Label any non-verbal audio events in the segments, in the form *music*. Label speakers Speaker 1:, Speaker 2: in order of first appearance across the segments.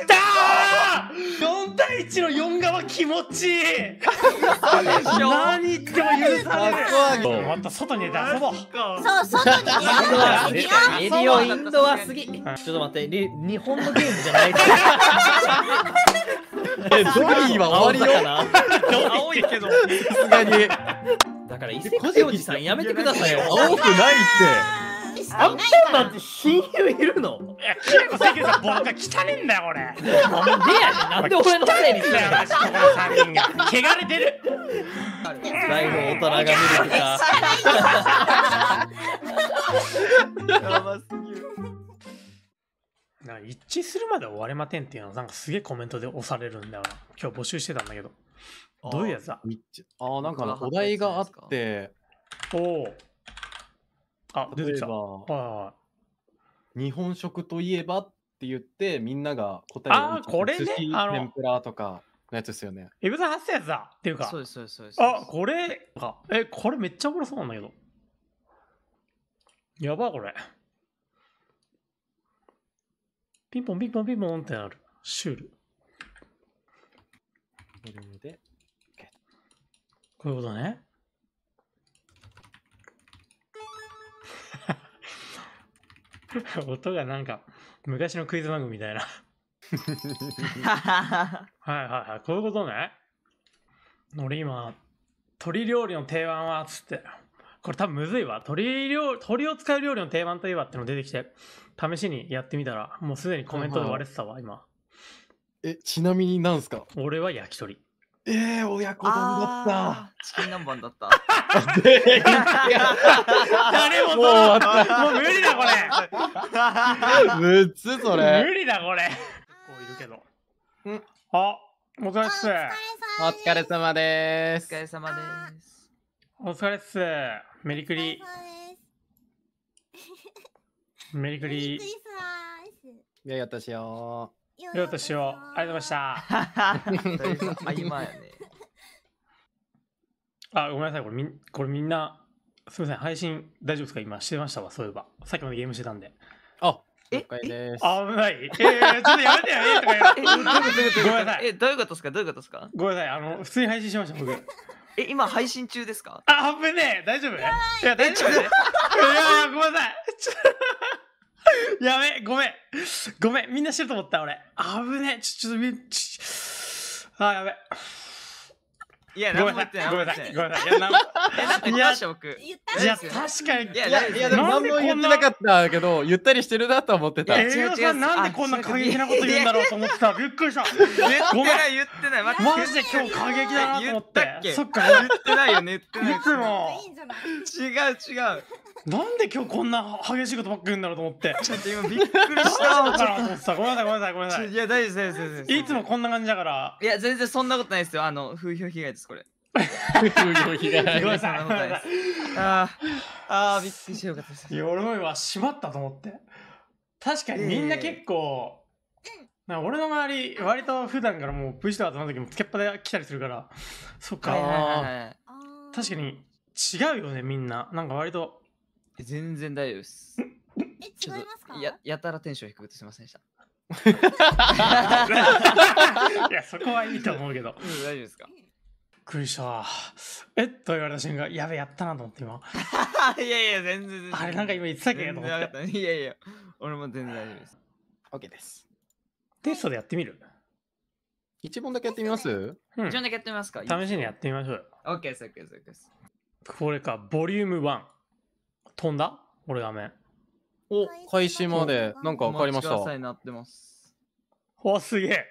Speaker 1: きたー !4 対1の4側気持ちいい何言っても許されるもっ外に出せぼそう、外に出
Speaker 2: せぼエリオイン
Speaker 3: ドはすぎちょっ
Speaker 1: と待って、日本のゲームじゃない *laughs*
Speaker 2: え、ドリーは終わりよ青いけどさすがにだから伊勢小路さんやめてくださいよ青くないってアンパンマンって親友いるのいや、キラコ関さん、僕が汚ねんだよ、これ。
Speaker 3: なんでやねん。なんで俺のせいにしてよ、この3人が。汚れてる。最後、大人が見るか。やばすぎる。
Speaker 1: な一致するまで終われませんっていうのなんかすげえコメントで押されるんだよ今日募集してたんだけどどういうやつだああなんかお題があっておおあ、出てきた。はい。日本食といえばって言って、みんなが答えをあ、これね。天ぷらとかのやつですよね。エブやつだっていうか。そうです、そうです、そうです。あ、これか。え、これめっちゃおもろそうなんだけど。やば、これ。ピンポンピンポンピンポンってなる。シュール。で、こういうことね。*laughs* 音がなんか昔のクイズ番組みたいな。*laughs*
Speaker 3: は
Speaker 1: いはいはい、こういうことね。俺今、鶏料理の定番は、つって。これ多分むずいわ。鶏料鳥を使う料理の定番といえばっての出てきて、試しにやってみたら、もうすでにコメントで割れてたわ、今。え、ちなみになんすか俺は焼き鳥。ええー、親子丼だった。チキン南蛮だった。誰もも
Speaker 3: う無理だ
Speaker 2: これ。むつそれ。*laughs* 無理だこれ。結
Speaker 1: 構いるけど。うん。あ、お疲れっす。お疲れ様です。お疲れ様です。お疲れっす。メリクリ。メリクリ。メリクリスマス。いや、やったしよう。ようとしを。ありがとうございました。あ、今やね。あ、ごめんなさい。これみこれみんな、すみません。配信大丈夫ですか今してましたわ、そういえば。さっきまでゲームしてたんで。あえです。危ない。えー、ちょっと
Speaker 3: やめてよ、えー、とかやごめんな
Speaker 2: さい。*laughs* え、どういうことですかどういうことですか
Speaker 1: ごめんなさい。あの、普通に配信しました、僕。え、今配信中ですかあ、危ねえ。大丈夫いや、大丈夫いや、ごめんなさい。*laughs* やべえ、ごめん。ごめん、みんな知ると思った、俺。あぶねえ。ちょ、ちょっと、あ、やべえ。いや、何も言ってない。ごめんなさい。*laughs* ごめんなさい。いや、何も。え、なん言ったし、僕。
Speaker 3: 言いや、確かに。いや、いや、でも何も
Speaker 1: 言ってなかったけど、ゆったりしてるなと思ってた。え、違う違う。なんでこんな過激なこと言うんだろうと思ってた。びっくりした。ごめん、言ってない。マジで今日過激だなと思って。そっか、言ってないよね。言ってない。つも。違う違う。なんで今日こんな激しいことばっか言うんだろうと思って。ちょっと今びっくりした。ごめんなさい、ごめんなさい、ごめんなさい。いや、大丈夫です、大丈夫です。いつもこんな感じだから。
Speaker 2: いや、全然そんなことないですよ。あの、風評被害
Speaker 1: ですこれ。広 *laughs* いさんの答えです。ああ、びっくりしてよかったです。鎧は閉まったと思って。確かにみんな結構、えー、俺の周り、割と普段からもう V 字とか集まる時もつけっぱで来たりするから、そっか、はい確かに違うよね、みんな。なんか割と。全然大丈夫
Speaker 2: です。え、違いますかややたらテンション低くてすみませんでした。
Speaker 3: *laughs*
Speaker 1: いや、そこはいいと思うけど。うん、大丈夫ですかくりした。えっと言われた瞬間、やべ、やったなと思って今。*laughs* いやいや、全然全然。あれなんか今言ってたっけと思って。いやいや、俺も全然大丈夫です。OK です。テストでやってみる一問だけやってみます、一問だ
Speaker 2: けやってみますか試し
Speaker 1: にやってみましょう。
Speaker 2: OK です、OK です、OK です。
Speaker 1: これか、ボリューム1。飛んだ俺画面。
Speaker 2: お、開始まで、なんか分かりました。
Speaker 1: お、すげえ。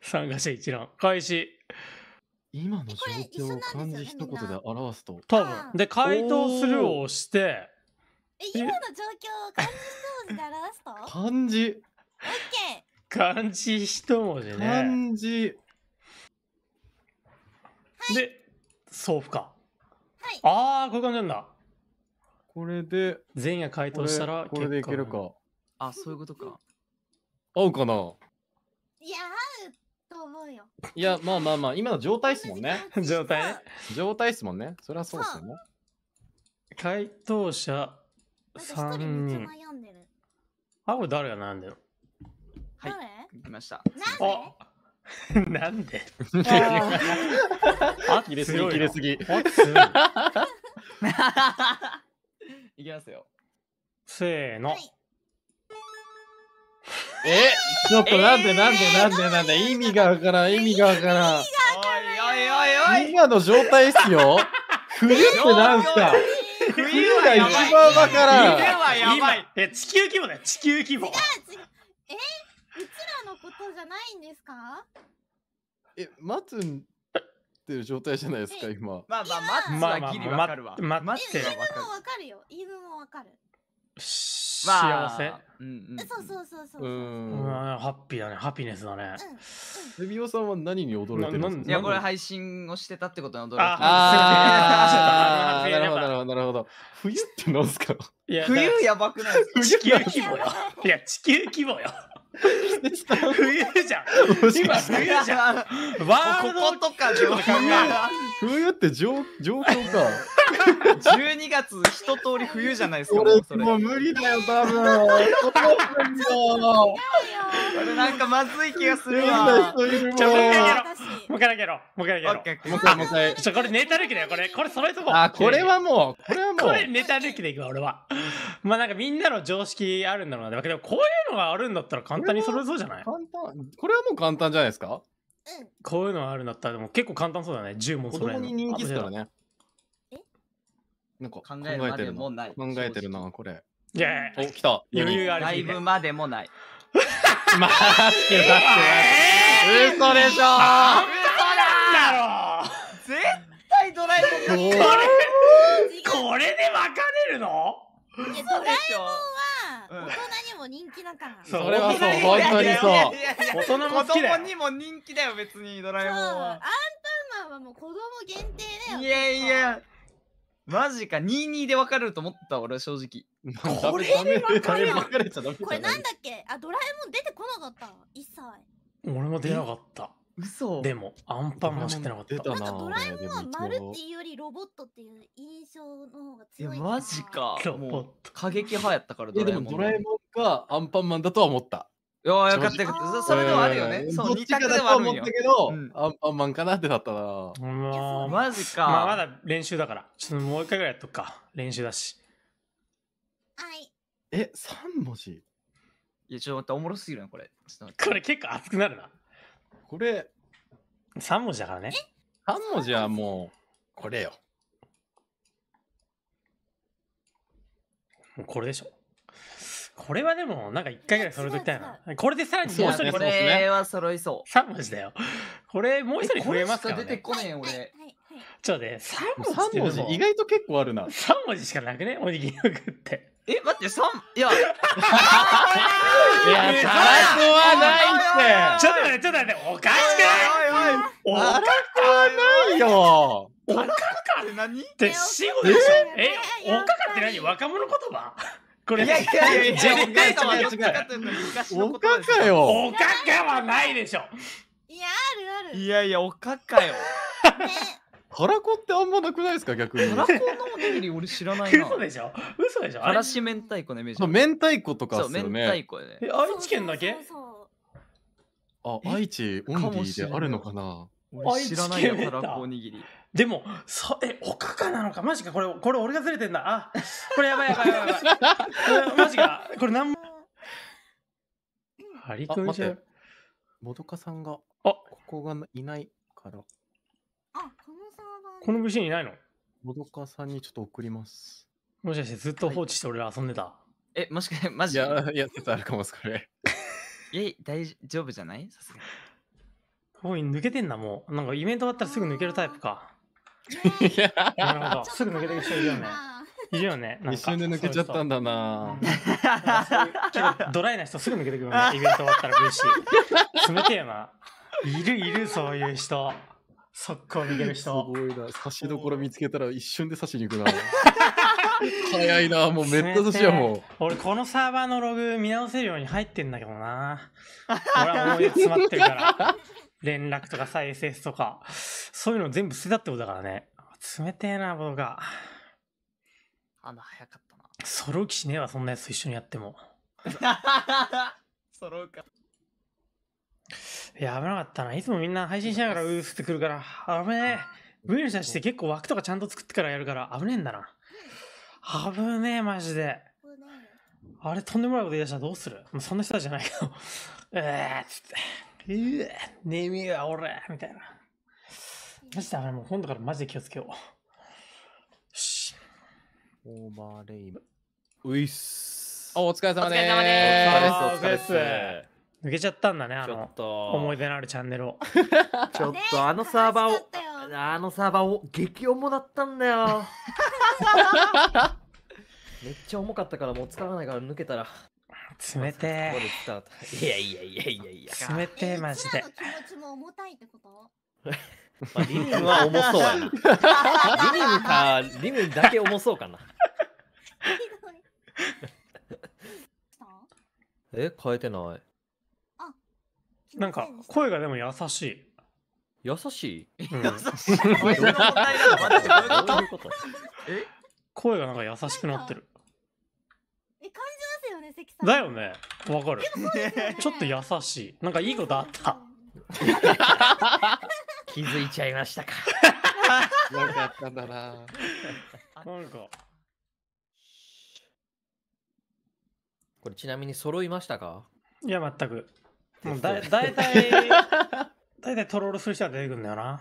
Speaker 1: 参加者一覧。開始。今の状況を漢字一言で表すと。多分。で、回答するを押して。え、今の状況を漢字一文字で表すと漢字。漢 *laughs* 字一文字ね。漢字。で、送付か。ああ、こういう感じなんだ。これで。前夜回答したらこれでいけるか。あ、そういうことか。合うかな
Speaker 2: いや、合うと思うよ。
Speaker 1: いや、まあまあまあ、今の状態っすもんね。*laughs* 状態状態っすもんね。そりゃそうっすよね。回答者3人。あ、これ誰がなんだよ。はい。来ました。
Speaker 3: なんで *laughs* なんであ、切 *laughs* れすぎ、切れすぎ。いきま
Speaker 2: すよ。
Speaker 1: せーの。はいえちょっとなんでなんでなんでなんで意味がわからん意味がわからんおいおいおいおい今の状態っ
Speaker 3: すよ *laughs* 冬ってなんすか冬が一番わからん冬はやば
Speaker 1: いえ地球規模だよ地球規模えう
Speaker 2: ちらのことじゃないんですか
Speaker 1: え待つんってる状態じゃないですか今まあまあ待つはギリわかるわ、まま、待ってはわかる犬
Speaker 2: もわかるよ犬もわかるよ
Speaker 1: まあ、幸せ。
Speaker 3: うん
Speaker 2: うん、そうそうそうそう。うんうん、
Speaker 1: ハッピーだね、ハピネスだね。レビオさんは何に驚いてるんですかいや、これ
Speaker 2: 配信をしてたってことな驚いてま
Speaker 1: ああ、なるほど、なるほど、なるほど。冬ってなんすか冬やばくないですか地球規模よ。*laughs* いや、地球規模よ。*laughs* 冬じゃん
Speaker 3: 今冬じゃんワールドこことか
Speaker 1: 冬って
Speaker 2: 状状況か12月一通り冬じゃないですかももう無理だよ多分 *laughs* これなんかまずい気が
Speaker 1: するわもう一回ろもう一回ろもう一回もう一回ちょこれネタ抜きだよこれこれ揃えとこうあこれはもうこれはもうこれネタ抜きでいくわ俺はまあなんかみんなの常識あるんだろうなでもこういうのがあるんだったら簡簡単に揃えそうじゃない簡単これはもう簡単じゃないですかこういうのあるんだったらでも結構簡単そうだね十0問子揃え供に人気ですからねなんか考えてるなも考えてるなこれイエーおイ来た
Speaker 2: 余裕があ正ライブまでもない。
Speaker 3: マスクだって嘘でしょーなんだろ絶
Speaker 2: 対ドラえもんこれこれで分かれるの嘘でしょ大人にも人気だから。それはそう、本当にそう。大人も子供にも人気だよ、別にドラえもんは。アンパンマンはもう子供限定だよ。いやいや。マジか、22で分かると思った、俺正直。これで分か
Speaker 1: れちゃダメこれなん
Speaker 2: だっけあ、ドラえもん出てこなかった。一切。
Speaker 1: 俺も出なかった。嘘でも、アンパンマン知ってなかった。なんかドラえもんは丸ってい
Speaker 2: うよりロボットっていう印象の方が
Speaker 1: 強いや、マジか。も過激派やったからドラえもん。でもドラえもんがアンパンマンだとは思った。よよかったよかった。それでもあるよね。そう、似たでは思ったけど、アンパンマンかなってなったな。マジか。まだ練習だから。ちょっともう一回ぐらいやっとくか。練習だし。はい。え、3文字いや、ちょっと待って、おもろすぎるな、これ。これ結構熱くなるな。これ、3文字だからね。3文字はもう、これよ。もうこれでしょ。これはでも、なんか1回ぐらい揃えときたいな。これでさらにもう一人こえれは揃いそ3文字だよ。これ、もう一人増えますから、ね。出
Speaker 2: てこねえ、俺。
Speaker 1: ちょっとね、3 3文字意外と結構あるな。3文字しかなくね、おにぎりを食って。え、
Speaker 2: 待って、三いや、いや、たらこはないちょっと待って、ちょっと待って、おかしくない
Speaker 3: おかくはないよお
Speaker 1: かかって何って死語でしょえ、おかかって何若者言葉
Speaker 3: これ、いやいやいや、ジェリテーション違う。おかかよおか
Speaker 1: かはないでしょいや、あるある。いやいや、おかかよ。腹子っ
Speaker 2: てあんまなくないですか逆に。腹子のおにぎり俺知らないな。嘘でしょ嘘でしょ嵐明太子
Speaker 1: のイメージ。明太子とかっすよね。明太子ね。愛知県だけそうそうあ、愛知オンリーであるのかな俺知らないよ、たらこおにぎり。でも、さえ、おかかなのかマジかこれ、これ俺がずれてんだ。あ、これやばいやばいやばい。*laughs* マジかこれなんも。
Speaker 3: 張り込みじゃん。
Speaker 1: もどかさんが、あここがいないから。あ、このサーバー。この部署にいないのもどかさんにちょっと送ります。もしかしてずっと放置して俺ら遊んでた、はい、え、もしかして、マジいや、やってたあるかもです、これ。え、大丈夫じゃないさすがに。おい、抜けてんな、もう。なんかイベント終わったらすぐ抜けるタイプか。なるほど。すぐ抜けてる人いるよね。*laughs* いるよね。一瞬で抜けちゃったんだな。なドライな人すぐ抜けてくるね。*laughs* イベント終わったら VC。冷てえな。いるいる、そういう人。速攻逃げる人。すごいな。差しどころ見つけたら一瞬で差しに行くな。早いな、もうめった年やもん。俺、このサーバーのログ見直せるように入ってんだけどな。
Speaker 3: 俺はもう詰まってるから。
Speaker 1: *laughs* 連絡とかさ、SS とか。そういうの全部捨てたってことだからね。冷てえな、僕が。あの、早かったな。揃う気しねえわ、そんなやつと一緒にやっても。
Speaker 2: *laughs* 揃うか。
Speaker 1: いや、危なかったな。いつもみんな配信しながらうーすってくるから、危ねえ。V の写真って結構枠とかちゃんと作ってからやるから、危ねえんだな。危ねえ、マジで。あれ、とんでもないこと言い出したらどうするそんな人じゃないけど。え *laughs* ーっつって。うえねみが俺みたいな。マジで、あれもう今度からマジで気をつけよう。よし。オーバーレイブ。ういっす。お疲れ様です。お疲れ様です。お疲れです。抜けちゃったんだね、あの、思い出のあるチャンネルを。*laughs* ちょっと、あのサーバーを。あのサーバーを激重だったんだよ *laughs* めっちゃ重かったからもう使
Speaker 2: わないから抜けたら冷ていやいやいやいやいや冷
Speaker 1: てマジで気持ちも重たいってこ
Speaker 2: と *laughs* まあ、リムは重そうやな。リムか、リムだけ重そうかな。
Speaker 1: え、変えてない。なんか、声がでも優しい。優しい、う声え声がなんか優しくなってるえ感じますよね関さんだよねわかる、ね、ちょっと優しいなんかいいことあった *laughs* 気づいちゃいましたかなかったんだななんかこれちなみに揃いましたかいや全くもうだ大体大体トロールする人は出てくるんだよな。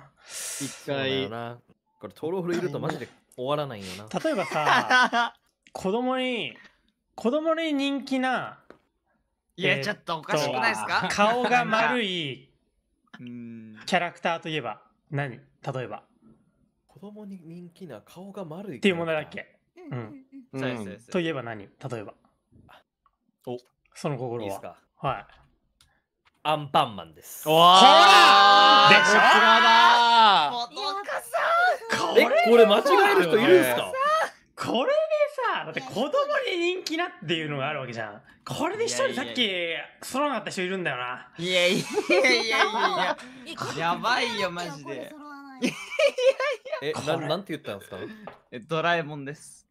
Speaker 1: 一回、これトロールいるとマジで終わらないよな。
Speaker 3: 例えばさ、
Speaker 1: *laughs* 子供に、子供に人気な、いや、えー、ちょっとおかしくないですか顔が丸いキャラクターといえば何例えば。子供
Speaker 2: に人気な顔が丸いっていうもの
Speaker 1: だっけうん。
Speaker 2: うん、とい
Speaker 1: えば何例えば。おその心は。いいはい。アンパンマンです。
Speaker 3: ほらでしょこれこれ間違える人いるんですかこれでさ、だって子供に人気なっ
Speaker 1: ていうのがあるわけじゃん。これで一人さっき、クソなった人いるんだよな。いやいやい
Speaker 3: やいや
Speaker 2: や。ばいよ、マ
Speaker 1: ジで。いや
Speaker 2: いやなんて言ったんですかドラえもんです。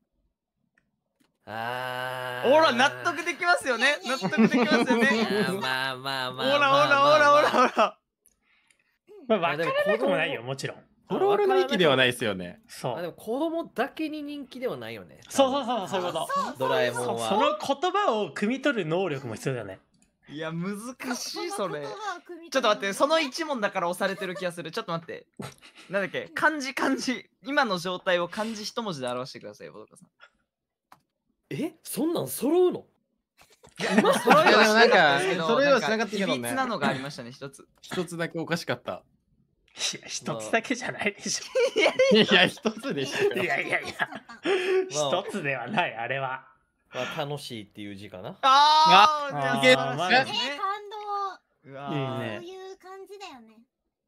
Speaker 2: ああ。ほら納
Speaker 1: 得できますよね納得できますよねまあまあまあほらほらほらほらほらまあ分からなくもないよもちろんホロホロの気ではないですよね。そう。
Speaker 2: でも子供だけに人気ではないよね。
Speaker 1: そうそうそうそういうこと。ドラえもんはそ。その言葉を汲み取る能力も必要だよね。
Speaker 2: いや難しいそれ。ちょっと待ってその一問だから押されてる気がする。ちょっと待って。なんだっけ漢字漢字今の状態を漢字一文字で表してくださいボトカさん。
Speaker 1: えそんなん揃うのいや、*laughs* 揃いはしなかったけど、それはしなかったけど、なのがありましたね、一つ。一つだけおかしかった。いや、一つだけじゃな
Speaker 3: いでしょ。*laughs* いや、一
Speaker 1: つでしょ。いやいやいや、一つではない、あれは。まあ、楽し
Speaker 2: いっていう字かな。ああ、いけまあ、ね、感
Speaker 3: 動。いいね。そういう感じだ
Speaker 2: よね。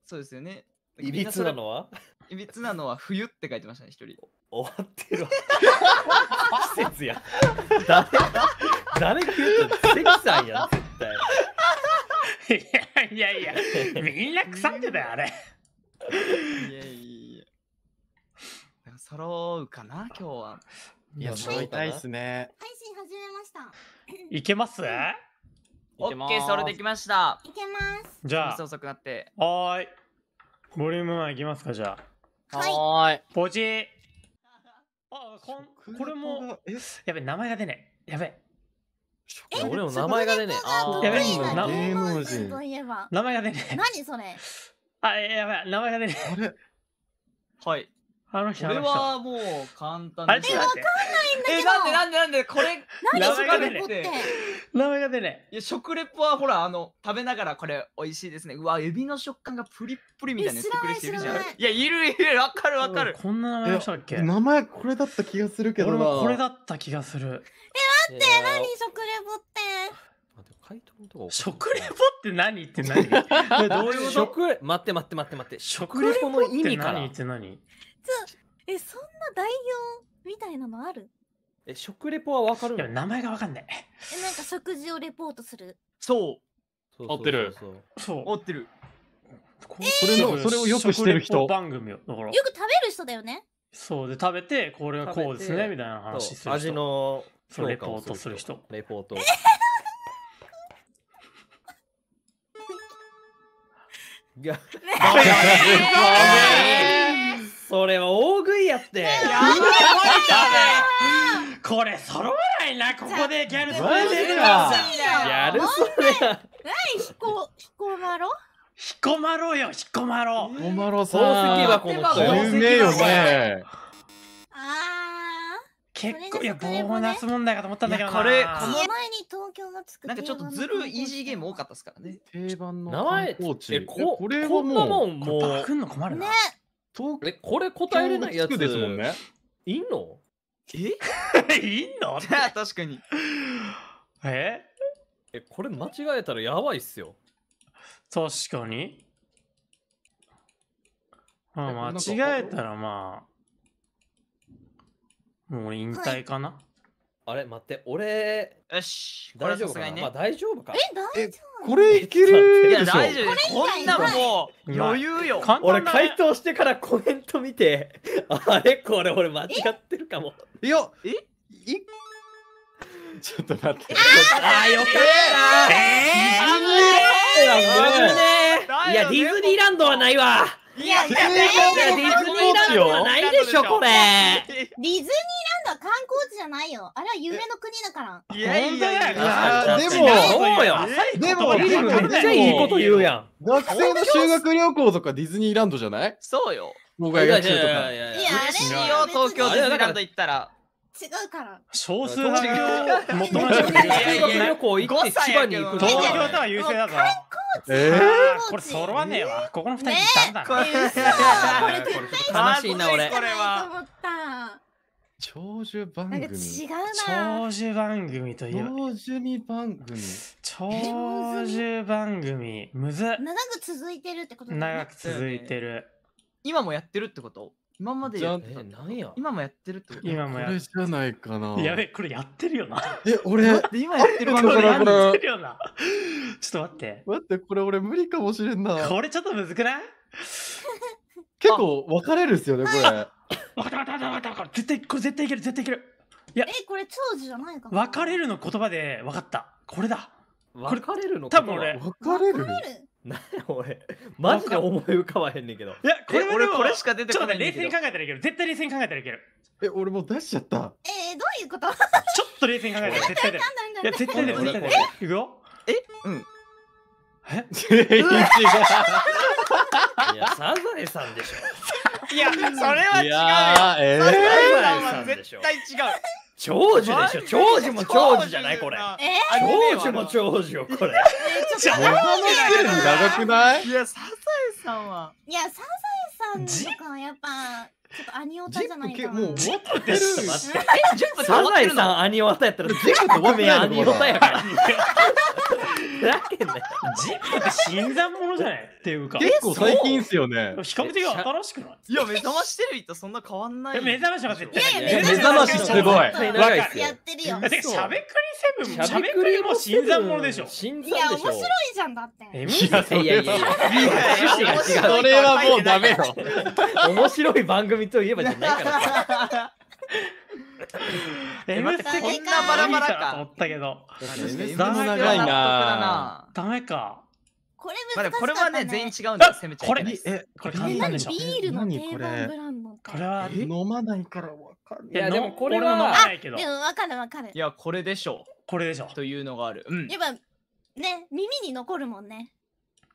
Speaker 2: そうですよね。いびつなのはいびつなのは冬って書いてましたね、一人。終わってるわ。季節や。誰
Speaker 3: 誰聞いたの関さんや絶対。いやい
Speaker 1: やいや、みんな腐ってたよ、あれ。いやいやい
Speaker 2: や。揃うかな、今日は。いや、揃いたいっすね。配信始めました。
Speaker 1: いけますオ
Speaker 2: ッケー、それできました。いけます。じゃあ、遅
Speaker 1: くなって。はい。ボリューム1いきますか、じゃあ。はい。ポチあ、こん、これも、やべ、名前が出ねえ。やべ。
Speaker 3: 俺も名前が出ねえ。あやべ、出ねえ。名前が出
Speaker 2: ねえ。何それあ、やべい、名前が出ねえ。あれはい。あの人、これはもう簡単あれえ、わかんないんだけど。え、なんでなんでなんで、これ、何食レポって。名前が出ねいや、食レポはほら、あの、食べながらこれ美味しいですね。うわ、エビの食感がプリップリみたいなやつくれてるじゃん。いや、いるいる、わかるわかる。こんな
Speaker 1: 名前でしたっけ名前これだった気がするけど俺これだった気がする。え、待って、何食レポって。食レポって何って何 *laughs* どういうこと食待って待って待って待って食レポの意味からって何
Speaker 2: え、そんな代表みたいなのある
Speaker 1: え、食レポはわかるでも名前がわかんない。え、
Speaker 2: なんか食事をレポートする。
Speaker 1: そう合ってるそう合ってる。それの、それをよくしてる人。番組をだからよ
Speaker 2: く食べる人だよね。
Speaker 1: そうで食べてこれはこうですねみたいな話する人。味のレポートする人。
Speaker 2: レポート。*laughs* いや、それは大食いやっ
Speaker 1: て。やばいこれ揃わないな、ここでギャル揃えてるか。やるそれ。
Speaker 2: 何、ひこ、ひこまろ。
Speaker 1: ひこまろよ、ひこまろ。ひこまろさん。宝石箱の宝有名よね。ああ。結構いやボーナス問題かと思ったんだけどこれこ
Speaker 2: の前に東京の作なんかちょっとずるイージーゲーム多かったですからね定番の名前えここれはもうもうバク
Speaker 1: んの困るな、ね、東えこれ答えれないや
Speaker 2: つですもんね。いんのえ *laughs* いんの *laughs* 確かに。
Speaker 1: ええ、これ間違えたらやばいっすよ。確かに。まあ、間違えたらまあ、もう引退かな。
Speaker 2: あれ待って俺よし大丈夫かな、ね、まあ大丈夫かえ大丈
Speaker 1: 夫これいけるいや大丈夫
Speaker 2: こんなもう余裕よ、まあ、俺回答してからコメント見てあれこれ俺間違ってるかもいやえいちょっと待ってああよかったえー、えー、いやディズニーランドはないわ
Speaker 3: いやディズニーランドはないでし
Speaker 2: ょこれディズニーンドは観光地じゃないよ。あれは夢の国だから。い
Speaker 3: やいやいや、でも、そうよ。でも、めっちゃいいこと言うやん。学生の修
Speaker 1: 学旅行とかディズニーランドじゃないそうよ。僕が学とか。いやあれ
Speaker 2: 東京ディズニーランド行ったら。違うから。
Speaker 1: 少数派が求旅行行って千葉に行く。東京とは優勢だぞ。えこれ揃わねえわ。ここの二人ダメだな。これ絶
Speaker 3: 対 *laughs* しいな俺。
Speaker 1: 長寿番なん組か違うな。長寿番組といえば、長寿に番組長寿番組、むず長
Speaker 2: く続いてるってことね長く続いて
Speaker 1: る。今もやってるってこと
Speaker 2: 今までやってたじ
Speaker 1: ゃなんや今もやってるってこと今もやれじゃないかなやべ、これやってるよな。え俺待って今やってる番組やってるよな。ちょっと待って。待ってこれ俺無理かもしれんなこれちょっとむずくない *laughs* 結構分かれるっすよねこれ *laughs* わかったわかったわかったわかった絶対これ絶対いける絶対いける
Speaker 2: いやえこれ長寿じゃないかな
Speaker 1: 別れるの言葉で分かったこれだこれ別れるの多分俺別れる何俺マジで思い浮かばへんねんけどいやこれ俺これしか出てこないちょっと冷静に考えたらいける絶対冷静に考えたらいけるえ俺もう出しちゃったえー、どういうことちょっと冷静に考えたら *laughs* 絶対出るいや絶対出る絶対出るいくよえうんえ *laughs*
Speaker 3: いやサザエさんでしょいや、それは違うよ。えー、は絶対違う。長寿でしょ長寿も長寿じゃないこれ、え長寿
Speaker 2: も長寿よこれ
Speaker 3: 長
Speaker 2: くないいやサザエさんはいやサザエさんとかはやっぱちょっとアニオタじゃないかなジップサザエさん
Speaker 1: アニオタやったらアニオタやからだけんジップって新参者じゃないっていうか。結構最近っすよね。比
Speaker 2: 較的新しくないいや、目覚ましテレビとそんな変わ
Speaker 1: んない。目覚ましは絶対。目覚ましすごい。若いってよ。しゃべくりセブンしゃべくりも新参者でしょ。新参いや、面白いじゃんだって。いや、それはもうダメよ。面白い番組といえばじゃないから。*laughs* M ステこんなバラバラかと思ったけど。ダメ長いな。ダメか。
Speaker 2: これ難しかこれはね全員違うんだよ。攻めちゃこれえこれ簡単でしょ。ビールの定番ブ
Speaker 1: ランド。これは
Speaker 2: 飲
Speaker 3: まないからわ
Speaker 2: かんない。いやでもこれは飲まないけど。でもわかるわかる。いやこれでしょう。これでしょう。というのがある。うん。やっぱね耳に残るもんね。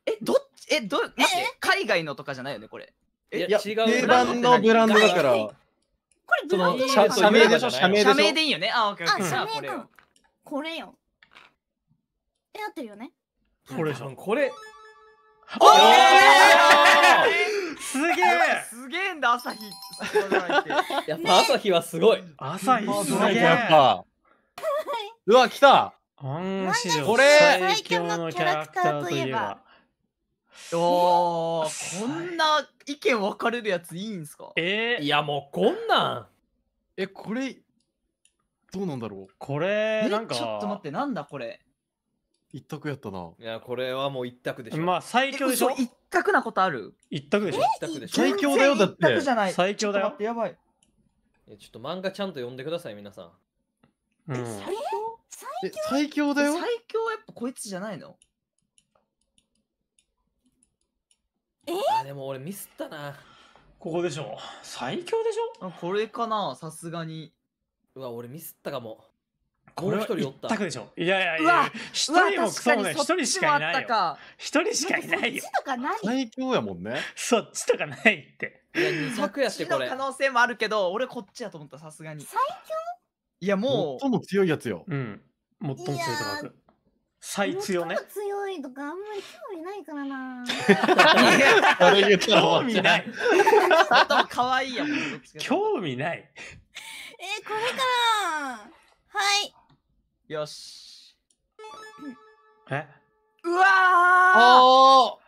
Speaker 2: えどっち、えど待って海外のとかじゃないよねこれ。えいや違う。定番のブランドだから。
Speaker 1: れブの社名でしょ社名でしょ社名でいいよね。あ、オッ社名か。
Speaker 2: これよ。え、合ってるよね。
Speaker 1: これじゃん、これ。おおすげえ
Speaker 2: すげえんだ、朝日。
Speaker 3: や
Speaker 1: っぱ朝日はすごい。
Speaker 3: 朝日すごいやっ
Speaker 1: ぱ。うわ、来たこれ最強のキャラクターといえば。
Speaker 2: おこんな意見分かれるやついいんすか
Speaker 1: えー、いやもうこんなんえこれどうなんだろうこれなんかちょっと待っ
Speaker 2: てなんだこれ
Speaker 1: 一択やったない
Speaker 2: やこれはもう一択でしょまあ最強でしょ一択なことある一択でしょ一択でしょ最強だよだって最強だよやばいえちょっと漫画ちゃんと読んでください皆さん、うん、最強最強だよ最強はやっぱこいつじゃないの
Speaker 1: えあでも俺ミスったなここでしょ最強でし
Speaker 2: ょあこれかなさすがにうわ俺ミスったかもこれ一人おった。でしょ。いやいやいや。一人もクソもない。一人しかいないよ。一人しかいないよ。
Speaker 1: 最強やもんね。そっちとかないって。いや二作やしてこれ。可
Speaker 2: 能性もあるけど、俺こっちやと思ったさすがに。最強？
Speaker 1: いやもう。最も強いやつよ。うん。最も強いとこ。最強ね。
Speaker 2: 強いとかあんまり興味ないからな。興味ない。頭可愛いやん。
Speaker 1: 興味ない。えー、これからはいよし
Speaker 3: えうわー
Speaker 1: おお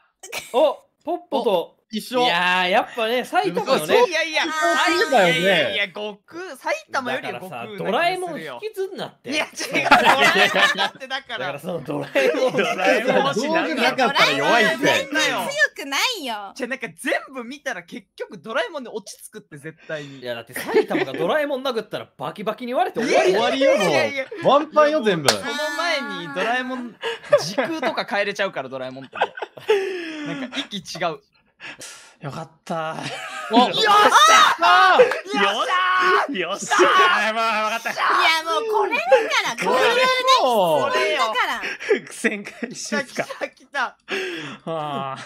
Speaker 2: ポッポと一緒。いややっぱね、埼玉のね。いやい
Speaker 3: や、埼玉よね。いやいや、
Speaker 2: 悟空、埼玉よりはドラえもん引きずんなって。いや、違う、ドラえもん
Speaker 3: だってだから。だからそのドラえもん、ドラえもん、なかったら弱いって。強く
Speaker 2: ないよ。じゃ、なんか全部見たら結局ドラえもんで落ち着くって絶対に。いや、だって埼玉がドラえもん殴ったらバキバキに割れて終わり終わりよ、
Speaker 3: もう。ワンパ
Speaker 1: ンよ、全
Speaker 2: 部。その前にドラえもん、時空とか変えれちゃうから、ドラえもんって。な
Speaker 1: んか息違う。*laughs* よかった。*laughs* よっしゃよっしゃよっしゃいや、
Speaker 2: もうこれだから、これね、こ
Speaker 1: れだから。回収か。来た、来た。は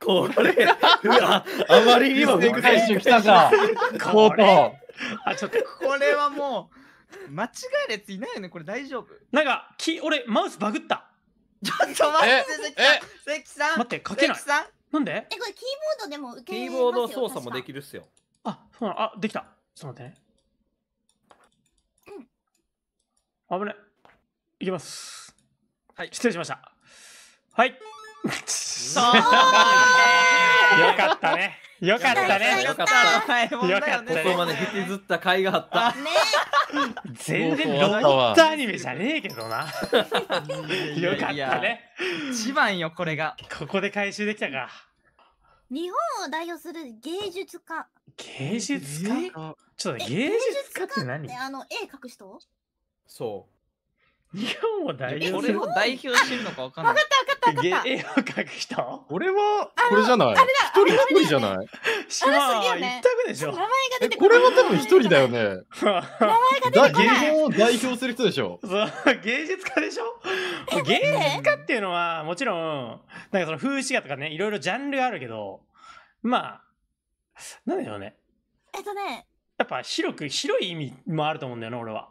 Speaker 1: これ、あまりにも回収来たか。
Speaker 3: こ
Speaker 2: あ、ちょっと。これはもう、間違えるやついないよね、これ大丈夫。
Speaker 1: なんか、き俺、マウスバグった。ちょっと待って、
Speaker 2: 関さん。関さん。待って、かけない。なんでえ、これキーボードでも受けキーボード操作も
Speaker 1: できるっすよ。あ、そうなのあ、できた。ちょっと待ってうん。危ね。いきます。はい。失礼しました。はい。そうよかったね。よかったね。よかった。よかった
Speaker 2: ここまで引きずった甲斐があった。ね、
Speaker 1: 全然ロボットアニメじゃねえけどな。よかったね。一番よ、これが。ここで回収できたか。
Speaker 2: 日本を代表する芸術家。
Speaker 1: 芸術家ちょっと芸術家って何
Speaker 2: あの、絵描く人
Speaker 1: そう。日本を代表これを代表してるのかわかんない。かったげ絵を描く人俺
Speaker 3: はあ
Speaker 2: こ
Speaker 1: れじゃない一人一人じゃない
Speaker 3: 島は一択でし名前が
Speaker 1: 出てこれは多分一人だよね名前
Speaker 3: が出てこない本を代表
Speaker 1: する人でしょう芸術家でしょう芸術家っていうのはもちろんなんかその風刺画とかねいろいろジャンルがあるけどまあなんでしょうねえっとねやっぱ広く広い意味もあると思うんだよな俺は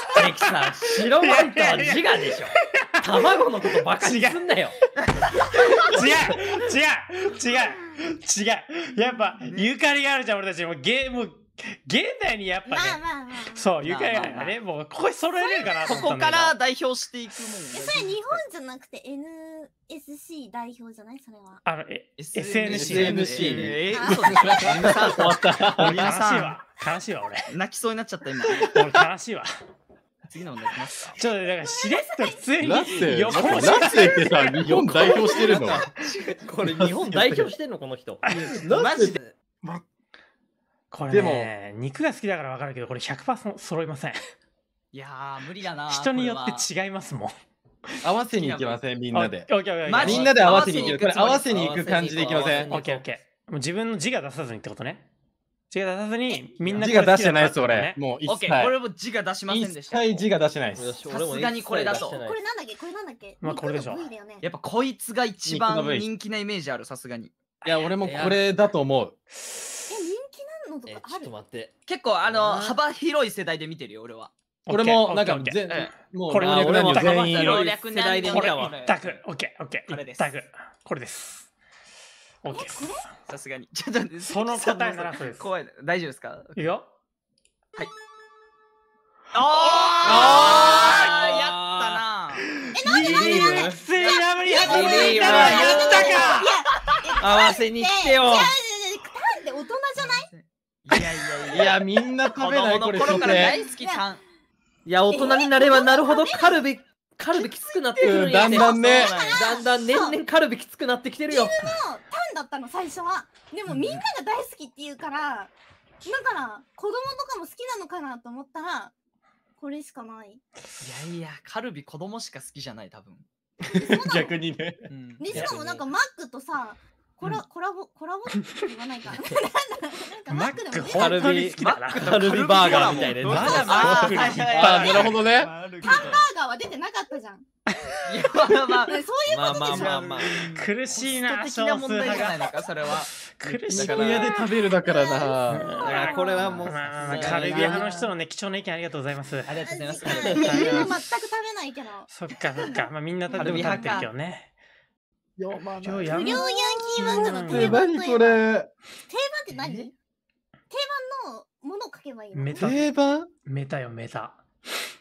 Speaker 2: 関さん、白ワンとは自我でし
Speaker 1: ょ。卵のことばかりすんなよ。
Speaker 3: 違う違う
Speaker 1: 違う違うやっぱ、ゆかりがあるじゃん、俺たち。もゲーム、現代にやっぱね、まあまあまあ、そう、ゆかりがね、まあまあ、もうここ揃えれるかなと思ったここから
Speaker 2: 代表していくもん。それ日本じゃなくて NSC 代表じゃないそれは。
Speaker 1: あの、え SNC。SNC ね。えー、嘘でしょ ?M さん悲しいわ。*laughs* 悲しいわ、俺。
Speaker 2: 泣きそうになっちゃった、今。俺悲しいわ。次の問題いきますか。ちょっと、だから、しれっと普通
Speaker 1: に。ラッセ、ラッセってさ、日本代表してるのこれ、日本代表してるのこの人。マジで。これ、ね、でも、肉が好きだからわかるけど、これ100%揃いません。いや無理だな。人によって違いますもん。合わせに行きません、みんなで。みんなで合わせに行く。合わせに行く感じでいきません。オッケーオッケー。もう自分の字が出さずにってことね。字が出さずに、みんな字が出してないです、俺。もう一切。れ
Speaker 2: も字が出しませんでした。一切字が出してないです。さすがにこれだと。これなんだっけこれなんだっけまあこれでしょ。やっぱこいつが一番人気なイメージある、さすがに。いや、俺もこ
Speaker 1: れだと思う。え、人
Speaker 2: 気なのとかあるちょっと待って。結構、あの、幅広い世代で見てるよ、俺は。
Speaker 1: 俺もなんか全もうこれのこなん全員世代で見たわ。オッケー、オッケー、これです。OK です。さすがに。*laughs* ちょっと
Speaker 2: その答えならそうです。怖い。大丈夫ですかいいよ。
Speaker 1: はい。
Speaker 3: おーあーやったなえ、なんでなんでなついな破り始めたらやった
Speaker 1: か合わせに来てよ違う違う違う、タン
Speaker 2: って大人じゃない
Speaker 1: いやいやいや、いやみんな食
Speaker 2: べないこれ子供から大いや、大人になればなるほどカルビカルビきつくなってくるんやだんだんねだんだん年々カルビきつくなってきてるよ昼のタンだったの最初はでもみんなが大好きって言うからだから子供とかも好きなのかなと思ったらこれしかないいやいやカルビ子供しか好きじゃない多分 *laughs* 逆にね、うん、でしかもなんかマックとさコラ、コラボ、コラボって言わないか。*laughs* なんマかックでも
Speaker 1: ね、マックカルビバーガーみたいな。なるほどね。ハ
Speaker 2: ンバーガーは出てなかったじゃん。い
Speaker 1: やまあまあそういうことでしょ。まあま苦しいな。少数派がないのかそれは。苦しい。家で食べるだからな。からこれはもうカルビ派の人のね貴重な意見ありがとうございます。ありがとうございます。全く食べないけど。そっかそっか。まあみんな食べてるけどね。
Speaker 2: 読まない。不良ヤンキー漫画の定番何これ定番って何定番のものを書けばいいの定
Speaker 1: 番メタよ、メタ。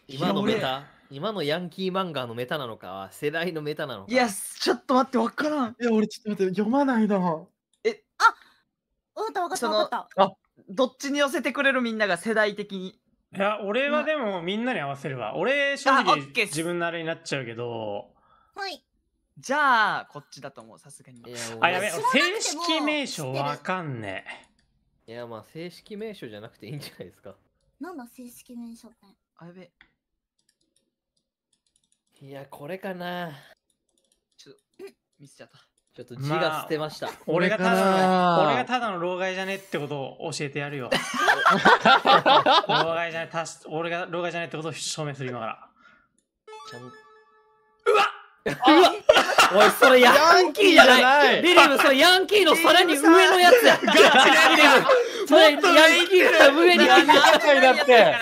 Speaker 2: 今のメタ今のヤンキー漫画のメタなのか世代のメタなのかいや、
Speaker 1: ちょっと待って、わからん。いや、俺ちょっと待って、読まないな。え、あかったわかったかった。あどっちに寄せてくれるみんなが世代的に。いや、俺はでもみんなに合わせるわ。俺、正直自分のあれになっちゃうけど、はい。じゃあ、こっちだと思う、さすがに。あ、やべ、正式名称わかんねえ。いや、まあ、正式名称じゃなくていいんじゃないですか。
Speaker 2: なんだ、正式名称って。あ、やべ。いや、これかな。ちょっと、見せちゃった。ちょっと字が捨てました。まあ、
Speaker 1: 俺がただ俺がただの老害じゃねってことを教えてやるよ。*laughs* 老害じゃね、たし俺が老害じゃねってことを証明する今から。ちゃんお
Speaker 3: い、それヤンキーじゃない。ビリム、それヤンキ
Speaker 2: ーのさらに上のやつや。ガチヤンキー。そヤンキー上にっ
Speaker 1: て。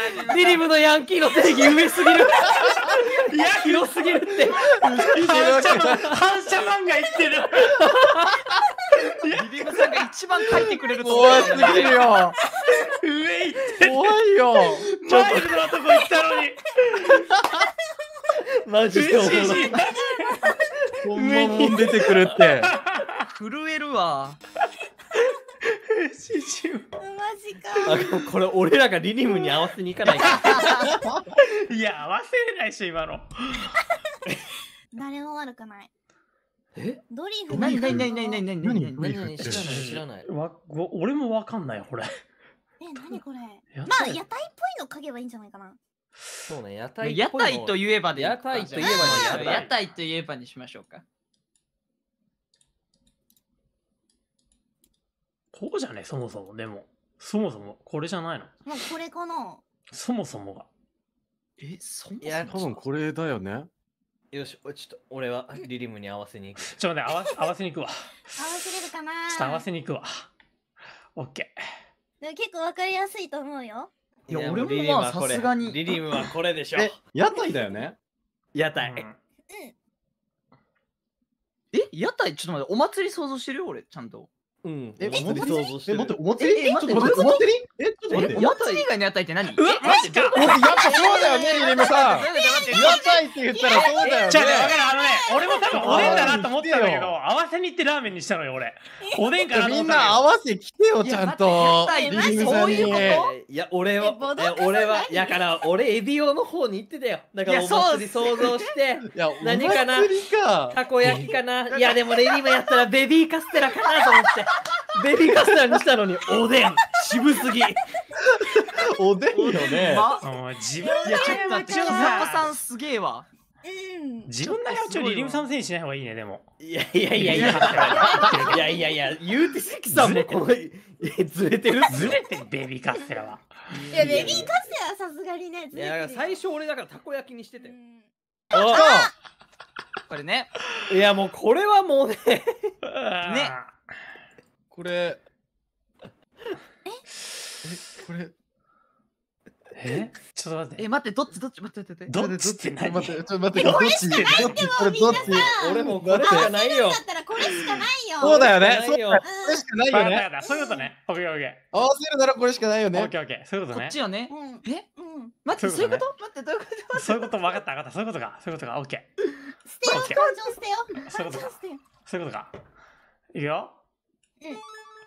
Speaker 1: リムのヤンキーの定義上すぎる。いや、広すぎるって。反射反射マンが生てる。リムさんが一番書いてくれると
Speaker 3: 怖すぎるよ。上行って。怖いよ。マイルのとこ行ったのに。*laughs* マジでおもこんなもん出てくるって。震えるわ。
Speaker 1: シマジかあこれ俺らがリリムに合わせに行かないかいや合わせれないし今の
Speaker 2: 誰も悪くないえドリフ何何何何何
Speaker 1: 何何何何知らない知らないわ俺もわかんないこれえ何これまあ屋台
Speaker 2: っぽいの書けばいいんじゃないかな
Speaker 1: そうね、屋台屋台と言えばで屋台と言え
Speaker 2: ば屋台と言えばにしましょうか。
Speaker 1: こうじゃね、そもそも。でも、そもそも、これじゃないの。
Speaker 2: もうこれかな。
Speaker 1: そもそもが。え、そもそもいや、多分これだよね。
Speaker 2: よし、ちょっと俺はリリムに合わせに行く。*laughs*
Speaker 1: ちょっとね、合わ *laughs* 合わせに行くわ。合わせれるかなちょっと合わせに行くわ。オッケ
Speaker 2: ー。結構わかりやすいと思うよ。
Speaker 1: いや、俺もまあさすがに。リリムはこれでしょ。え、屋台だよね屋台。
Speaker 2: え、屋台ちょっと待って、お祭り想像してるよ、俺、ちゃんと。うん。え、おって、え、待って、お祭りえ、待って、お祭りえ、ちょっと待って。お祭以外の屋台
Speaker 1: って何え、マジやっぱそうだよね、リムさん。屋台って言ったらそうだよじゃあかる、あのね、俺も多分おでんだなと思ったんだけど、合わせに行ってラーメンにしたのよ、俺。おでんかなみんな合わせ来て
Speaker 2: よ、ちゃんと。屋台そういうこといや、俺は、俺は、やから、俺、エビ用の方に行ってたよ。だから、お祭り想像して、何かなたこ焼きかな。いや、でも、レリもやったらベビーカステラかなと思って。
Speaker 1: ベビーカスターにしたのにおでん渋すぎおでんよね、ま、自分いやちょっと千
Speaker 2: 代さんすげえわうん、
Speaker 1: 自分だよちょリリムさんのせいにしない方がいいねでもいやいやいやいやいやいやいやユーティシキさんもこのずれてるずれてるベビーカステラはいやベビーカス
Speaker 2: テラはさすがにねいや最初俺だからたこ焼きにしてて
Speaker 1: ああ
Speaker 2: これねいやもうこれはもうねねこれ。え
Speaker 1: これ。えちょっと待って。
Speaker 2: え、待って、どっちどっち待って待って。どっちって何待って、ちっと待って、これしかないって
Speaker 1: もみんっさ。俺もこれしかないよ。だったらこれしかないよ。そうだよね。そうだよ。これしかないよね。そういうことね。オッケーオッケー。合わせるならこれしかないよね。オッケーオッケー。そういうことね。こっちよ
Speaker 2: ね。え待って、そういうこと待って、どういうこ
Speaker 1: とそういうこと分かった分かった。そういうことか。そういうことか。オッケー。
Speaker 3: 捨てよ、感場捨てよ。そういうことか。
Speaker 1: そういうことか。いくよ。
Speaker 3: う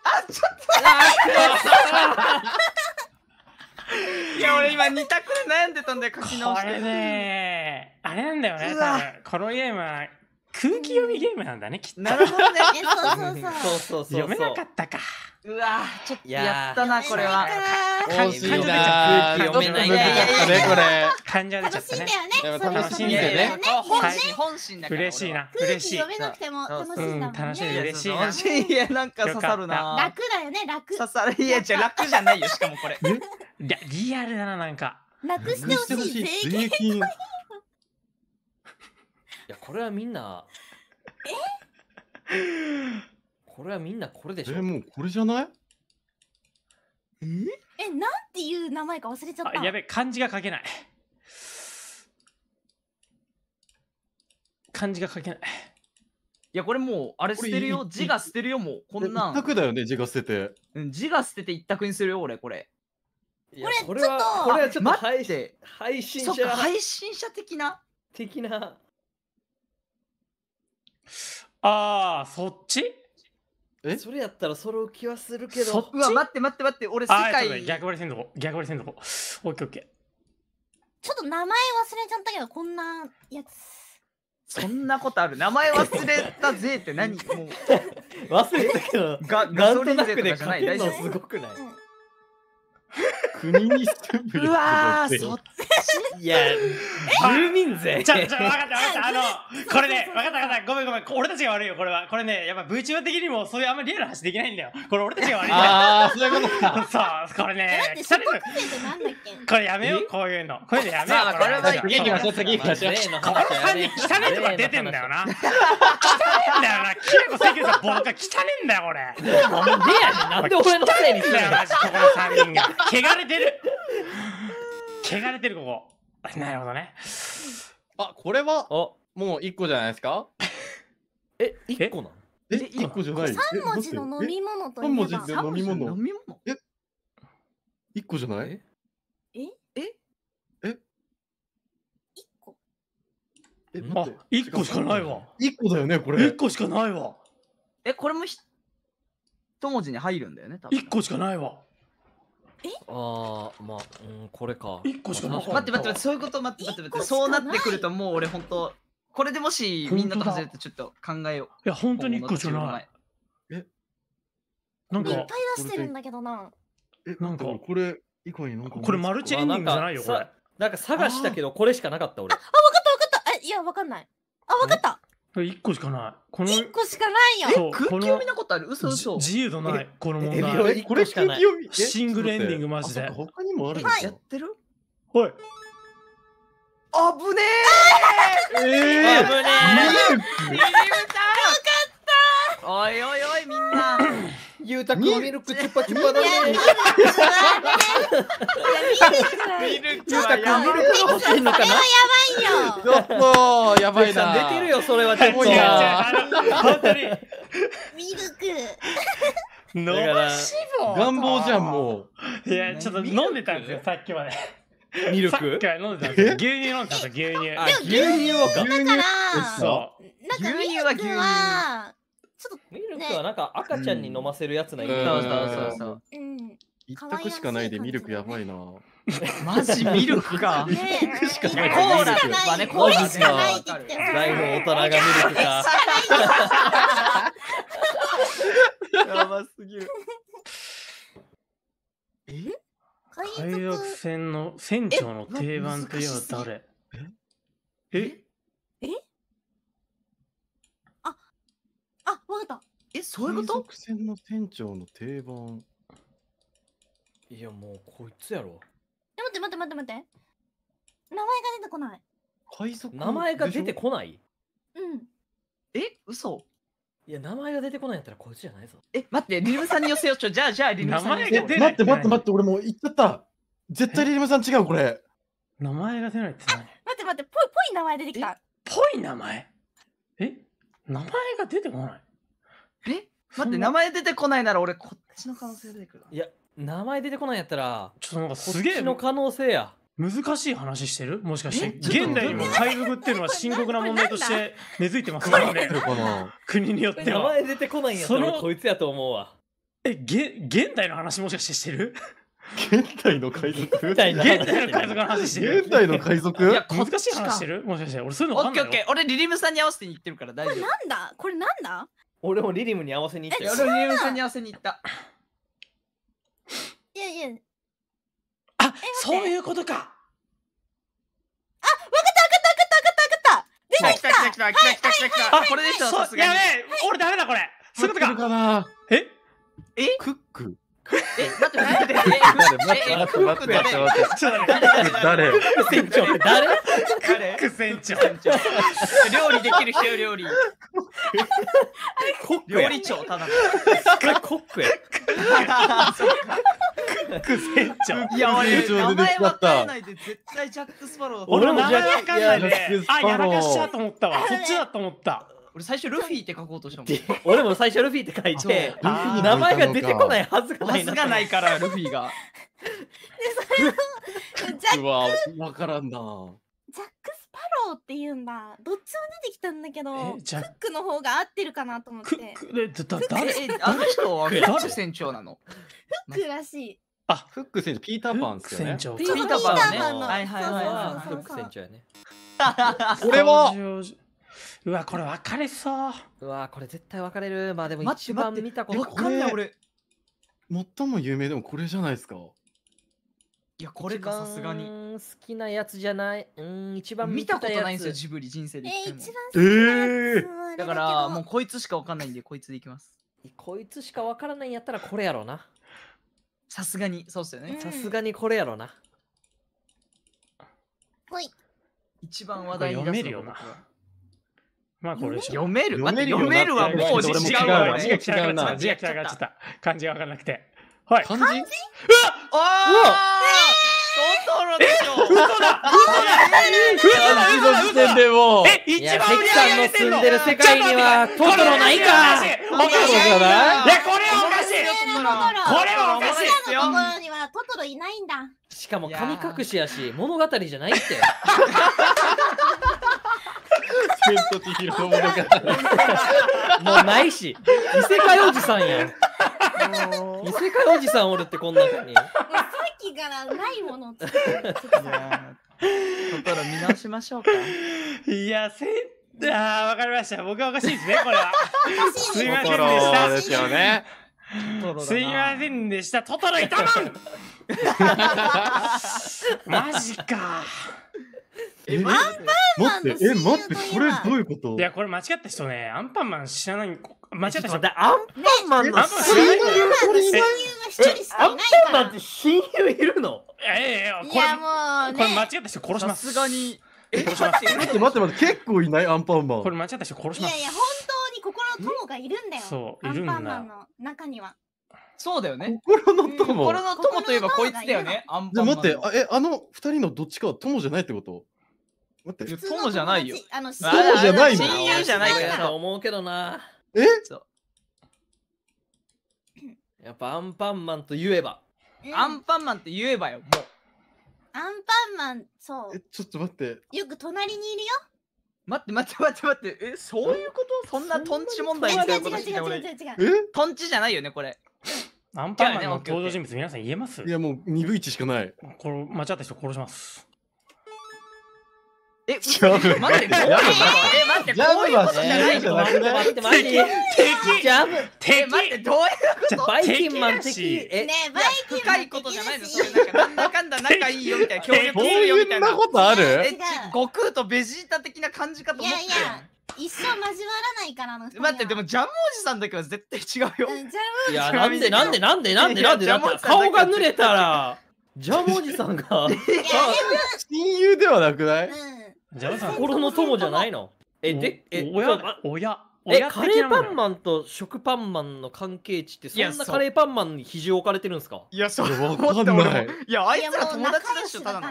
Speaker 3: あ、ちょっと。あ
Speaker 1: れ *laughs* いや、俺今二択で悩んでたんだよ、書き直して。これね、あれなんだよね、多分。このゲームは空気読みゲームなんだね、きっと。なるほどね。*laughs* そうそうそう。そうそうそう。読めなかったか。
Speaker 2: うわちょっとやったな、これは。
Speaker 1: 惜しいゃ空気読めない。難しかったね、これ。感じ出ちゃったね。楽しいんだよね。楽しいんだよね。本心だから。嬉しいな。嬉しい。
Speaker 3: 読めなくても楽しい
Speaker 2: んだもん
Speaker 1: ね。楽しい、嬉しいな。楽しい。いや、なんか刺さるな。楽
Speaker 2: だよね、楽。刺さる。
Speaker 1: いや、じゃ楽じゃないよ、しかもこれ。*laughs* リアルだな、なんか。楽してほしい。税金。や、これはみんな、えこれはみんなこれでしょ。え、もうこれじゃないえ
Speaker 2: え、なんていう名前か忘
Speaker 1: れちゃった。やべ、漢字が書けない。漢字が書けない。いや、これもう、あれ捨てるよ。字が捨てるよ、もう。こんなん。一択だよね、字が捨てて。う
Speaker 2: ん、字が捨てて一択にするよ、俺、これ。いやこれちょっとこれはちょっと配信配信者配信者的な的な
Speaker 1: ああ、そっちえそれやったら揃う気はするけそっどちうわ待って待って待って俺世あ逆りせんとこ。逆りせんとこ。オッケーオッケ
Speaker 2: ちょっと名前忘れちゃったけど、こんなやつ。そんなことある名前忘れたぜって何もう
Speaker 1: *laughs* 忘れたけど、がガソリン税とかじゃない大丈夫すごくない国に
Speaker 2: 住
Speaker 3: むうわー、そっち
Speaker 1: いや、住民税。ちょ、ちょ、かった、かっ
Speaker 3: た、あの、こ
Speaker 1: れね、わかった、わかった、ごめん、ごめん、俺たちが悪いよ、これは。これね、やっぱ VTuber 的にも、そういうあんまりリアルな話できないんだよ。これ俺たちが悪いんだよ。あ
Speaker 3: ー、そういうことか。*laughs* そう、これね、だって所
Speaker 1: 得これやめよう、こういうの。こういやめよう。これは、次行きましょう、次行きしょう。この3人、汚いと
Speaker 3: か出てんだよな。汚いんだよな。キレコ、セさん、ボロ汚いんだよ、これ。なんでねなんで俺のせいにするよ、マジ、この3人が。汚れてる
Speaker 1: 汚れてるここなるほどねあこれはもう1個じゃないですかえ1個なのえ1個じゃない3文字の飲み物とい文字で飲み物飲み物え1個じゃないえええ一個え待っ1個しかないわ1個だよねこれ1個しかないわ
Speaker 2: えこれも一文字に入るんだよね一1個しかないわ
Speaker 1: えああ、まあ、
Speaker 2: うん、これか。一個しかなかった。待って待って待って、そういうこと待って待って待って、そうなってくるともう俺本当これでもしみんなと外れてちょっと考えよう。いや、本当に一個しかない。え
Speaker 1: なんか。いっぱい出してるんだけどな。え、なんかこれ以外なんか。これマルチエンディングじゃないよ、これ。なんか探したけど、これしかなかった俺。あ、分か
Speaker 2: った分かった。え、いや、分かんない。あ、分か
Speaker 1: った。一個しかない。この一個
Speaker 2: しかないよ。え空気読みなことある嘘嘘。自由度
Speaker 1: ない、この問題。これ空気読みシングルエンディングマジで。他にもあるんやってるはい。
Speaker 3: あぶねええー、あぶねえよかっ
Speaker 2: たおいおいおい、みんなゆうたくんミルクチュパチュパだミ
Speaker 3: ルクはやばい
Speaker 2: よ。ちょっとやばい
Speaker 3: な。出てるよそれはちょっと。ミルク。伸ばし棒。願望じゃん
Speaker 1: もう。いやちょっと飲んでたんですよさっきまで。ミルクさっ飲んでた牛乳牛乳。あ牛乳だから。そ
Speaker 3: う。なんかちょっとミルクは
Speaker 1: なんか赤ちゃんに
Speaker 3: 飲
Speaker 2: ませるやつなイメージそそうそう
Speaker 1: 一択しかないでミルクやばいな。マジミルクか。ミルクしか
Speaker 2: ないコーラまあねコーラしかないって
Speaker 3: 大人がミルクか。
Speaker 1: *laughs* や
Speaker 3: ばすぎる。え海賊海賊船
Speaker 1: の船長の定番といえば誰え
Speaker 2: わかった。え、そういうこと
Speaker 1: 水船の船長の定番。いや、もうこいつやろ。
Speaker 2: え、待って待って待って待って。名前が出てこない。
Speaker 1: 海賊名前が出てこな
Speaker 2: いうん。え、嘘いや、名前が出てこないんやったらこいつじゃないぞ。え、待って、リムさんに寄せようちょ。じゃあ、じゃあ、リムさんに寄せよう。待って待っ
Speaker 1: て待って、俺もう言っちゃった。絶対リムさん違う、これ。名前が出ないってあ、待
Speaker 2: って待って、ぽい、ぽい名前出てきた。ぽい名前え名前が出てこない。え *laughs* 待って、名前出てこないなら俺こっちの可能性出てくるい
Speaker 1: や、名前出てこないんやったら、ちょっとなんかすげえ。の可能性や。難しい話してるもしかして現代にも海賊っていうのは深刻な問題として根付いてますからね国によっては名前出てこないやったらこいつやと思うわえげ現代の話もしかしてしてる現代の海賊現代の海賊の話してる現代の海賊いや難しい話してるもしかして俺そういうのオッケーオッケ
Speaker 2: ー俺リリムさんに合わせて言ってるから大丈夫これなんだこれなんだ俺もリリムに合わせに行ったよ。俺もリリムさんに合わせに行った。いやいや。あ、そ
Speaker 1: ういうことか。あ、わかったわかったわかったわかったわかった。出てきた。来た来た来た来た来た来た。あ、これでした。さすがに。やべえ、俺ダメだこれ。
Speaker 3: そういうことか。え？え？クック。え、待って、待って、待って、待って、待って、待って、誰船長誰誰船長。料理できる
Speaker 2: 料理。料理長、ただの。
Speaker 1: コックや。クック船長。いや、俺、名前
Speaker 2: で、絶対ジ俺も名前かんないあ、やらかしちゃと思
Speaker 1: ったわ。そっちだと思った。俺最初ルフィって書こうとしたもん。俺も最初ルフィって書いて、
Speaker 3: 名前が出てこない
Speaker 2: はずがない。はずがないから、*laughs* ルフィが。で、
Speaker 1: それを、わ、わからんな。ジャ
Speaker 2: ック・スパローって言うんだ。どっちも出てきたんだけど、クックの方が合ってるかなと思って。ク
Speaker 1: ック、
Speaker 2: 誰あの人は誰船長なのフックらしい。あ、フック船長、ピーターパンですよね。ピーターパンね。はいはいはい。フック船長やね。
Speaker 1: *laughs* 俺は *laughs* うわ、これ分かれそう。
Speaker 2: うわ、これ絶対分かれる。まあでも一番
Speaker 1: 見たこと分かんない俺。最も有名でもこれじゃないですか。
Speaker 2: いや、これかさすがに。好きなやつじゃない。うん、一番見たことないんですよ、ジブリ人生で。え一番えだから、もうこいつしか分かんないんで、こいつでいきます。こいつしか分からないんやったらこれやろうな。さすがに、そうっすよね。さすがにこれやろうな。ほい。一番話題に出すの読めるよな。
Speaker 1: まあこれ読める読める読めるはもう違うわ。字が汚くなっちゃった。字が来たなっちゃった。漢字がわからなくて。はい。漢字うわう
Speaker 3: わトトロでしょ嘘だ嘘だ
Speaker 1: 嘘だ嘘だ嘘だえ、一番売り上げてんでる世界にはトトロないか
Speaker 2: トトロじゃないいや、これはおかしいこれはおかしいトトロにはトトロいないんだしかも神隠しやし、物語じゃないって千と千尋の物語。もうないし、異世界おじさんやん。異世界おじさんおるってこんなに。さっきからないものって。
Speaker 1: 心見直しましょうか。いや、せん、ああ、わかりました。僕はおかしいですね、これは。すいませんでした。ですよね。すいませんでした。トトロいたまん *laughs* マジか。え、待って、え、待って、これどういうこといや、これ間違った人ね、アンパンマン知らない、間違った人。だアンパンマンの親友が一人これ、ね、アンパンマンって親友いるのええ、いや、も
Speaker 2: う、ね、これ間違った人殺します。さすがに。
Speaker 1: え、殺します。待って待って待って、結構いないアンパンマン。これ間違った人殺します。いやいや、本
Speaker 2: 当に心の友がいる
Speaker 1: んだよ。そう、いるんだ。アンパンマンの中には。そうだよね。心
Speaker 2: の友。心の友といえばこいつだよね。じゃあ待って、
Speaker 1: え、あの二人のどっちかは友じゃないってこと待って、友じゃないよ。あの、友じゃないの親
Speaker 2: 友じゃないからと思うけどな。えやっぱアンパンマンと言えば。アンパンマンって言えばよ、もう。アンパンマン、そう。え、ちょっと待って。よく隣にいるよ。待って待って待って待って。え、そういうことそんなトンチ問題みいことしてえトンチじゃない
Speaker 1: よね、これ。アンパンマンの登場人物皆さん言えますいやもう鈍い位置しかない。これ間違った人殺します。
Speaker 3: え、待って、待って、え、待って、ジャブはじゃないと待って、待って、待って、敵、ジャブ、敵、待って、どういうことバイキンマン敵、え、
Speaker 2: バイキン深いことじゃないの、それなんか、なんだかんだ仲いいよみたいな、協力するよみたいな。そんなことある悟空とベジータ的な感じかと思って。いやいや一生交わらないからの待ってでもジャムおじさんだけは絶対違うよ、いやなんでなんでなんでなんでなんでなんで顔が濡
Speaker 1: れたらジャムおじさんが *laughs* 親友ではなくない、うんじゃあさ心の友じゃないのえ、
Speaker 2: で、え、親、親。え、カレーパンマンと食パンマンの関係値って、そんなカレー
Speaker 1: パンマンに肘を置かれてるんですかいや、そう、わ
Speaker 3: かんない。
Speaker 2: いや、あいつら友達でしょ、ただの。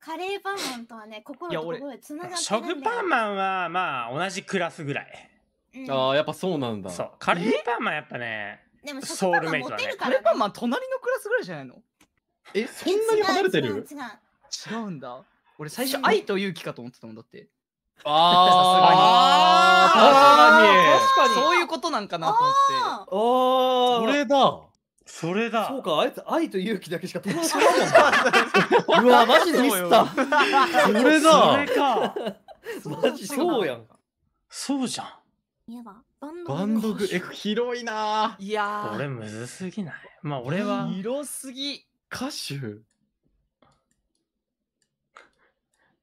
Speaker 2: カレーパンマンとはね、心と心つながって
Speaker 1: 食パンマンは、まあ、同じクラスぐらい。うん、ああ、やっぱそうなんだ。そう。カレーパンマンやっぱね、
Speaker 2: でもソウルメイトだね。カレーパンマン隣のクラスぐらいじゃないのえ、そんなに離れてる違うんだ。俺最初愛と勇気かと思ってたもんだって
Speaker 1: あ
Speaker 2: あ確かにそういうことなんかなと思ってああそれだそれだそうかあいつ愛と勇気だけしか友達だもん *laughs* うわマジでミスったそれだそれか
Speaker 1: マジそうやんか。そうじゃんいバンドグえ広いな
Speaker 2: いや俺れ
Speaker 1: むずすぎないまあ俺は
Speaker 2: 広すぎ
Speaker 1: 歌手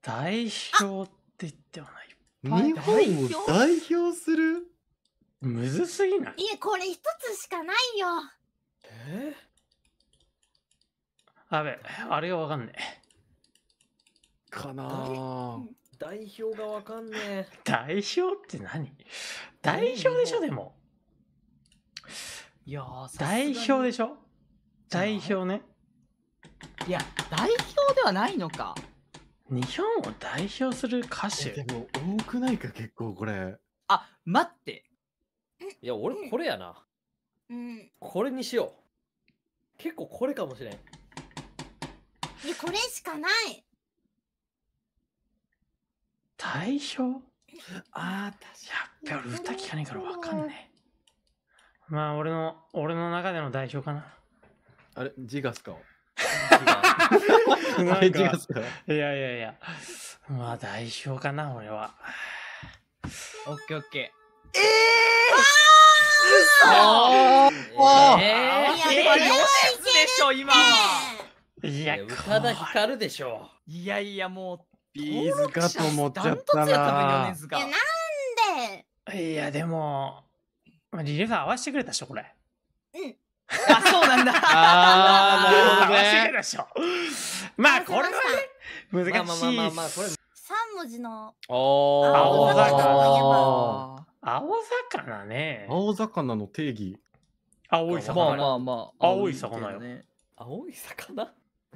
Speaker 1: 代表って言ってはない。日本を代表するむずすぎないい
Speaker 2: え、これ一つしかないよ。
Speaker 1: えー、あべ、あれがわかんねえ。かな
Speaker 2: 代表がわかんねえ。
Speaker 1: 代表って何代表でしょ、でも。いや
Speaker 2: 代表で
Speaker 1: しょ代表ね。いや、代表
Speaker 2: ではないのか。
Speaker 1: 日本を代表する歌手でも多くないか結構これあ待っていや俺これやな、
Speaker 2: うん、これにしよう結構これかもしれんこれしかない
Speaker 1: 代表あーやっぱ俺歌聞かねえからわかんねえまあ俺の俺の中での代表かなあれジガスか *laughs* なんかいやいやいや。まあ、代表かな、俺は。オッケーオッケー。え
Speaker 3: ーー
Speaker 2: えー、えー、今、ヨでしょ、今いや、田で
Speaker 1: しょ。いやいや、もう、ビーズかと思っちゃったな。いや、なんでいや、でも、リレーさん合わせてくれたでしょ、これ。
Speaker 3: あ、そうなんだ。*laughs* ああ、なるほどね。しまあ、これはね、難しい。まあまあまあまあ、これ。
Speaker 2: 三文字の。
Speaker 3: おー。青魚。
Speaker 1: 青魚ね。青魚の定義。青い魚。まあまあまあ。青い魚よ。ね、
Speaker 2: 青い魚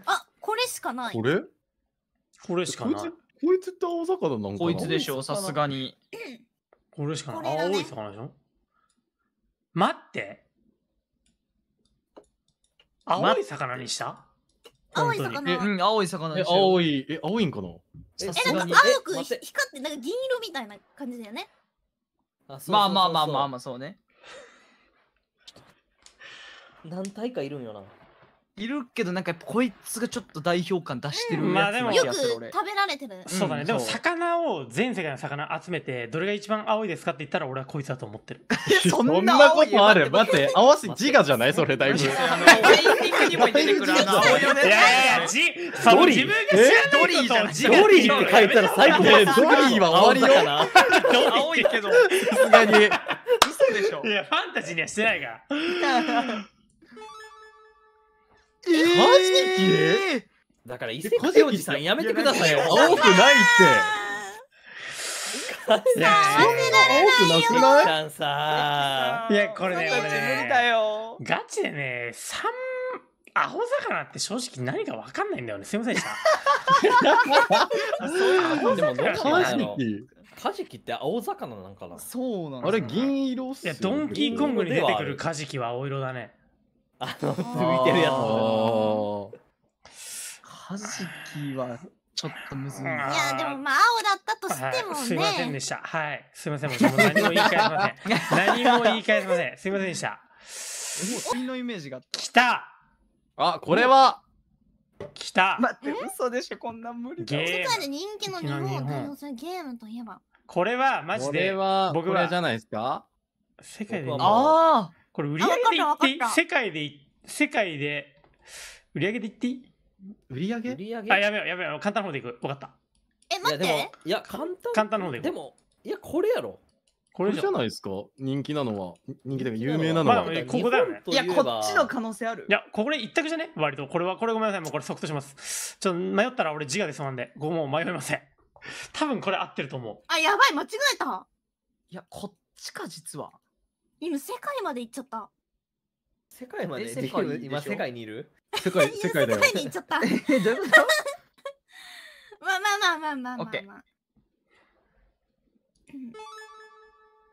Speaker 2: あ、これしかない。こ
Speaker 1: れこれしかない。こいつって青魚なのこいつでしょ、さすがに。これしかない。青い魚でしょ待って。青い魚にした青い魚。うん、青い魚にした。青い、え、青いんかなえ、
Speaker 2: なんか青く光って、なんか銀色みたいな感じだよね。まあまあまあまあまあ、そうね。
Speaker 1: *laughs* 何体かいるんよな。いるけどなんかやっぱこいつがちょっと代表感出してるやつなよく食べ
Speaker 2: られてる。そうだね、でも
Speaker 1: 魚を全世界の魚集めてどれが一番青いですかって言ったら俺はこいつだと思ってる *laughs* そん
Speaker 3: なことある待って合わせ自我
Speaker 1: じゃないそれだいぶいのいや
Speaker 3: いや
Speaker 1: ドリーって書いたら最高ドリーは終わりよさ青いけどさすがに *laughs* いやファンタジーにはしてないか
Speaker 3: ら *laughs* えー、カジキだから、伊勢カジ
Speaker 2: おじさんやめてくださいよ。青くないって。
Speaker 3: さすが多く
Speaker 1: なくないさんさいやこれね俺ねだよガチでね三アホ魚って正直何かわかんないんだよねすいませんでしたそ *laughs* でもカジキって青
Speaker 2: 魚なんかなそうなんあれ銀
Speaker 1: 色っすいやドンキーコングに出てくるカジキは青色だねあの、浮いてるやつも。カジキはちょっとむずい。いや、でもまあ、青だったとしてもね、はい、すいませんでした。はい。すいません。もう何も言い返せません。*laughs* 何も言い返せません。すいませんでした。もう次のイメージがきたあ、これはきた待って、嘘
Speaker 2: でしょ、こんな無理だ。世界で人気の日本を対応するゲームといえば。
Speaker 1: これは、マジで、僕は、これじゃないですか世界でああこれ売り上げで言っていい世界で、世界で、売り上げで言っていい売り上げ売上げあ、やめよう、やめよう。簡単な方でいく。分かった。え、待って。いや、簡単。簡単な方でいく。でも、いや、これやろ。これじゃないですか人気なのは。人気だけど有名なのは。まあ、ここだよね。いや、こっちの可能性ある。いや、これ一択じゃね割と。これは、これごめんなさい。もうこれ即答します。ちょっと迷ったら俺自我でそうなんで、ごもう迷いません。多分これ合ってると思う。
Speaker 2: あ、やばい、間違えた。いや、
Speaker 1: こっちか、実は。
Speaker 2: 今、世界まで行っちゃった。世界まで世界で今世界にいる世界、世界だよ。世界に行っちゃった。*laughs* え、どういうことあまあまあまあまあまあ、まあ。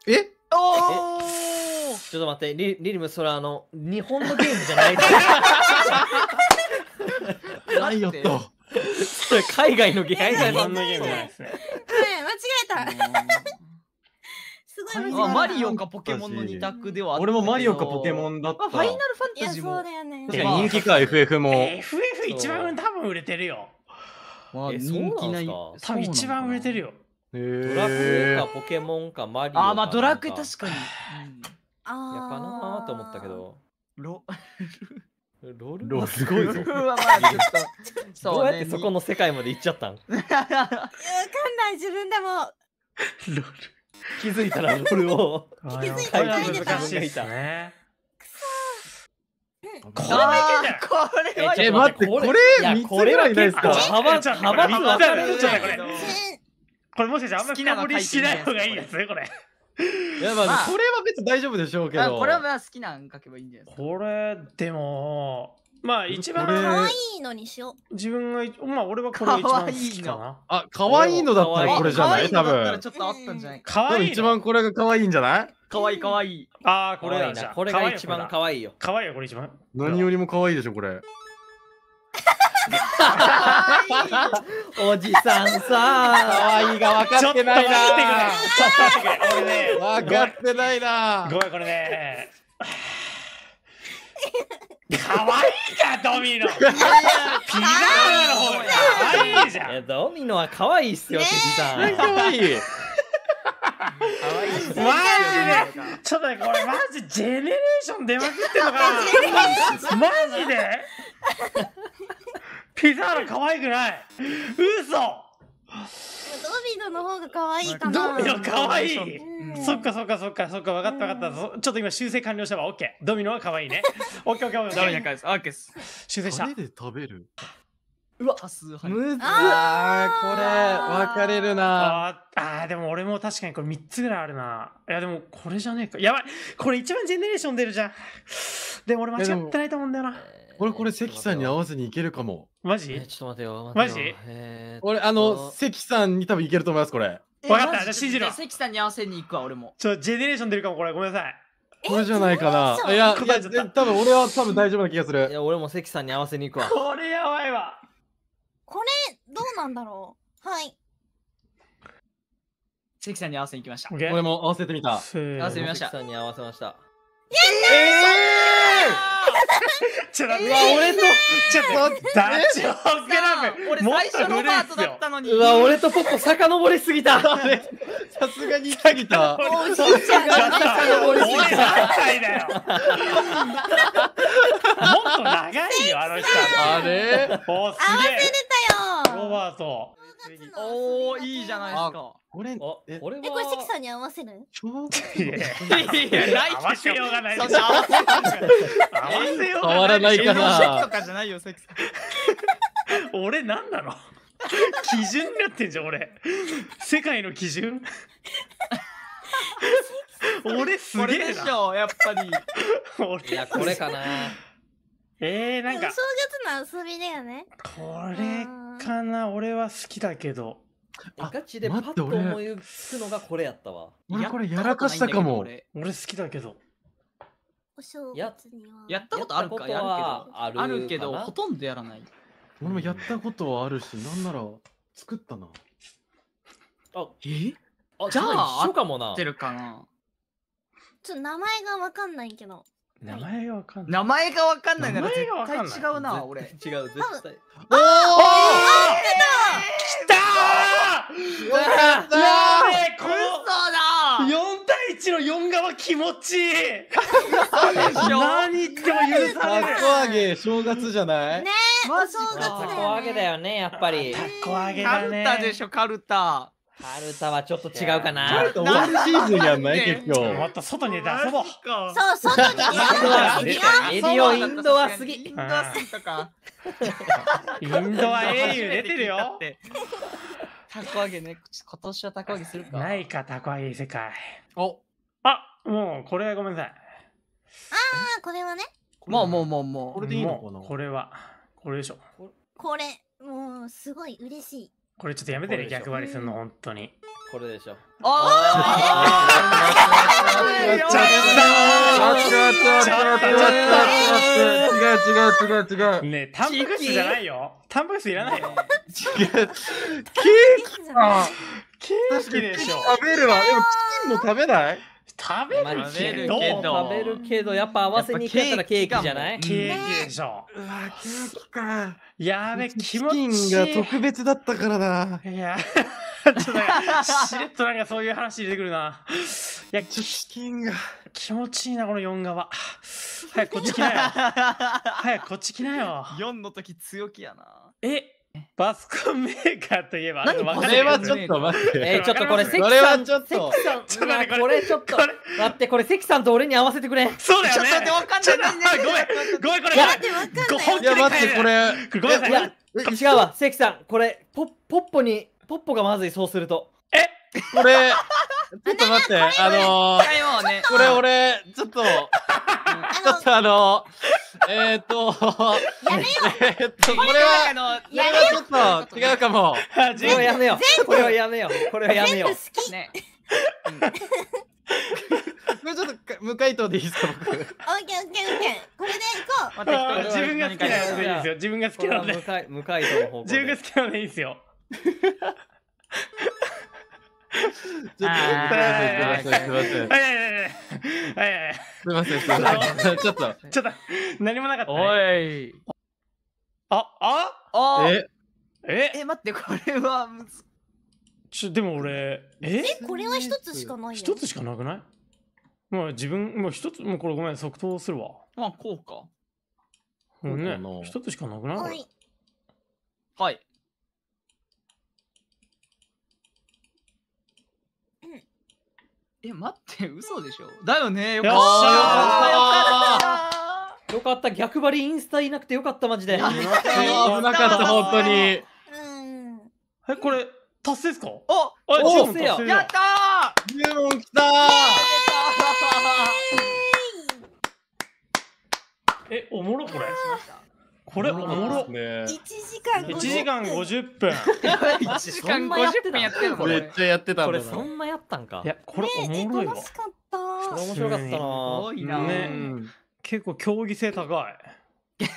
Speaker 2: えおおちょっと待って、リリリム、それあの、日
Speaker 1: 本のゲームじゃな
Speaker 3: い。*laughs*
Speaker 1: ないよそれ海外のゲーム。のゲームなですね。え
Speaker 3: 間違えた。
Speaker 1: すごいあ、マリオかポケモンの二択では俺もマリオかポケモンだった。まあ、ファイナルファンタジーも。いや、そうだよね。いや、人気か、FF も。FF 一番多分売れてるよ。まあ、人気ない。多分一番売れてるよ。ドラクエかポケ
Speaker 2: モンかマリオかあ、まあ、ドラクエ確
Speaker 3: かに。あ、うん、いや、かなー
Speaker 2: と思ったけど。ロ
Speaker 1: ロールはす
Speaker 2: ごいぞ。ロ *laughs* はまあ *laughs* そう、ね、どうやってそこの
Speaker 1: 世界まで行っちゃったん *laughs* わかん
Speaker 2: ない自分でも。ロール。
Speaker 1: 気づいたらールを気づいたらいこれは
Speaker 3: これはえ、待って、これ、いないですか幅、じゃこれ。
Speaker 1: これもしかしてあんま深掘りしない方がいいですね、これ。
Speaker 2: いやまあ、これ
Speaker 1: は別に大丈夫でしょうけど。これ
Speaker 2: は好きなん書けばいいんじゃない
Speaker 1: ですか。これ、でも、まあ一番可愛いのにしよう。自分がまあ俺はこれが一番好きかな。あ可愛いのだったらこれじゃない多分。ちょっとあったんじゃない可愛い一番これが可愛いんじゃない
Speaker 2: 可愛い可愛い。ああこれだこれが一番可愛いよ。可
Speaker 1: 愛いよこれ一番。何よりも可愛いでしょこれ。*laughs* おじさんさ、可愛いが分かってないな。分かってないな。ごめんこれね。*laughs*
Speaker 3: 可愛いじゃん、ドミノ。ピザの方が可愛いじ
Speaker 2: ゃん。いドミノは可愛いっすよ、可愛い。いマジで、
Speaker 1: ちょっとこれマジジェネレーション出まくってるのかな。マジで。ピザー可愛くない。嘘。
Speaker 2: ドミノの方が可愛いかな。ドミノ可愛い、
Speaker 1: うそっかそっかそっかそっか分かった分かった、ちょっと今修正完了したわ。オッケー。ドミノは可愛いね。*laughs* オッケーオッケーオッケー。ドミノ可愛いです。オッケーす。修正した。手で食べる。うわ、多数派。むずあこれ分かれるな。ああでも俺も確かにこれ三つぐらいあるな。いやでもこれじゃねえか。やばい。これ一番ジェネレーション出るじゃん。でも俺間違ってないと思うんだよな。俺これ関さんに合わせにいけるかも。マジ、えー、ちょっと待てよ。てよマジえー、俺、あの、関さんに多分いけると思います、これ。え
Speaker 2: ー、分かった、信じろ。関さんに合わせに行くわ、俺も。ちょ、ジェネレーション出るかも、これ。ごめんなさい。
Speaker 1: これじゃないかな。いや、
Speaker 2: 答えた多分俺は多分大丈夫な気がする。いや、俺も関さんに合わせに行くわ。これやばいわ。これ、どうなんだろう。はい。関さんに合わせに行きました。俺も合わせてみた。合わせてみました。関さんに合わせました。
Speaker 3: ちょっと、俺と、ちょっと、ダチョウクラブ。俺最初のパートだ
Speaker 2: ったのに。うわ、俺とポッポ遡りすぎた。*laughs* さすがに過
Speaker 1: ぎた。さすが
Speaker 3: に遡りすぎた。もっと長いよ、
Speaker 1: あの人。あれ合わせれ
Speaker 3: た
Speaker 2: よ。ロ
Speaker 1: バート。
Speaker 2: おおいいじゃないです
Speaker 1: か。これえこれはえこれ
Speaker 2: 関さんに合わせる？い
Speaker 3: やない合わせようがない。合わせよ
Speaker 2: う変わらないかな。とかじゃないよ関さん。
Speaker 1: 俺なんなの？基準になってんじゃん俺。世界の基準。*laughs* 俺すげえな。これでしょやっぱり。*laughs* いやこれかな。えー、なんか。正
Speaker 2: 月の遊びだよね。こ
Speaker 1: れかな俺は好きだけど。あガチでパッと思い
Speaker 2: つくのがこれやったわ。
Speaker 1: 俺これやらかしたかも。俺俺好きだけど。
Speaker 2: お正月にはやったことあるかやるけどあるけどほとんどやらない。
Speaker 1: 俺もやったことはあるし、なんなら作ったな。あえ
Speaker 2: あじゃあ一緒か
Speaker 1: もな。てるかな。
Speaker 2: ちょっと名前がわかんないけど。
Speaker 1: 名前がわかんな
Speaker 2: い。名前がわかんないなら絶対違うな、俺。違う、絶対。おーおー来
Speaker 1: たーよーったーこの
Speaker 3: だ
Speaker 1: !4 対1の4側気持ちいい何言っても許されるたこ揚げ、正月じゃないね
Speaker 2: え、お正月だよね。たこ揚げだよね、やっぱり。たこ揚げだね。カルタでしょ、カルタ。
Speaker 1: はるたはちょっと違うかな。ょっとオールシーズンやんない結局。また外に出そ
Speaker 2: う。そう、外に出そう。
Speaker 1: エディオインドはすぎ。インドは英雄出てるよ。たこ揚げね、今年はたこ揚げするか。ないか、たこ揚げ世界。おあもう、これはごめんなさい。ああ、これはね。もうもうもうもう。これでいいのかなこれは。これでしょ。
Speaker 2: これ、もう、すごい嬉しい。
Speaker 1: これちょっとやめてね、逆張りするの、本当に。これでしょ。おーやっちゃった違う違う違う違う。ねタンパク質じゃないよ。タンパク質いらないよ。違う。ケーキか。ケーキでしょ。食べるわ。でも、チキンも食べない
Speaker 2: 食べるけど、食べるけどやっぱ合わせに行ったらケーキじゃないケーキで
Speaker 1: しょ、
Speaker 3: うわケーキ
Speaker 1: かやべ気持ちいいチキンが特別だったからないやちょっとなんかしれっとなんかそういう話出てくるないやチキンが気持ちいいなこの4側早くこっち来なよ *laughs* 早くこっち来なよ4の時強気やなえバスコンメーカーといえば、何これはちょっと待って。えー、ちょっとこれ、関さん、ちょっと、
Speaker 2: 関さん、これちょっと、待って、これ、関さんと俺に合わせてくれ。そうだよ、ね、ちょっと待って、わかんない、ね。ごめん、ごめん、これ、ん。いや、待って、これ、ごめんなさい。違うわ、関さん、これ、ポッポに、ポッポがまずい、そうすると。これ、ちょっと
Speaker 1: 待って、あの
Speaker 2: ー、これ俺、
Speaker 1: ちょっと、ちょっとあのー、えっと、えっと、これは、これはちょっと違うかも。自分やめよう。これはやめよう。これはやめよ
Speaker 2: う。ね。*laughs*
Speaker 1: これちょっと無回答でいいですか僕。オッ
Speaker 2: ケーオッケーオッケー。これでいこう。自分が好きなのでいいですよ。自分が好きな
Speaker 1: ので。無回答の方向。自分が好きなのでいいですよ。*laughs* ちょっと、はい、すみません、すみません。はい、はい、はい。すみません、すみません。ちょっと、ちょっと、何もなかった、おい。あ、あ、あ。え、え、待って、これはむず。ちょ、でも俺、え、これは一つしかない。一つしかなくない。まあ、自分、もう一つ、もうこれごめん、即答するわ。
Speaker 2: まあ、こうか。
Speaker 1: もうね、一つしかなくない。
Speaker 2: はい。え、待って、嘘でしょだよね。よかった。よかった。よよかかっった。た、逆張りインスタいなくてよかった、マジで。危なかった、本当に。え、
Speaker 1: これ、達成っすかあ達成や。やっ
Speaker 3: たー !10
Speaker 1: 問きたえ、おもろこれ。これおもろ。一時間一時間五十分。一時間五十分やってるの。めっちゃやってたこれそんなやったんか。いやこれおもろいわ。楽しかった。面白かったな。すごいな。結構競技性高い。*laughs*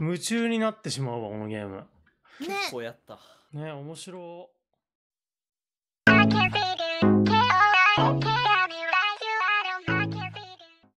Speaker 1: 夢中になってしまうわこのゲーム。結構やった。ね面白。I can t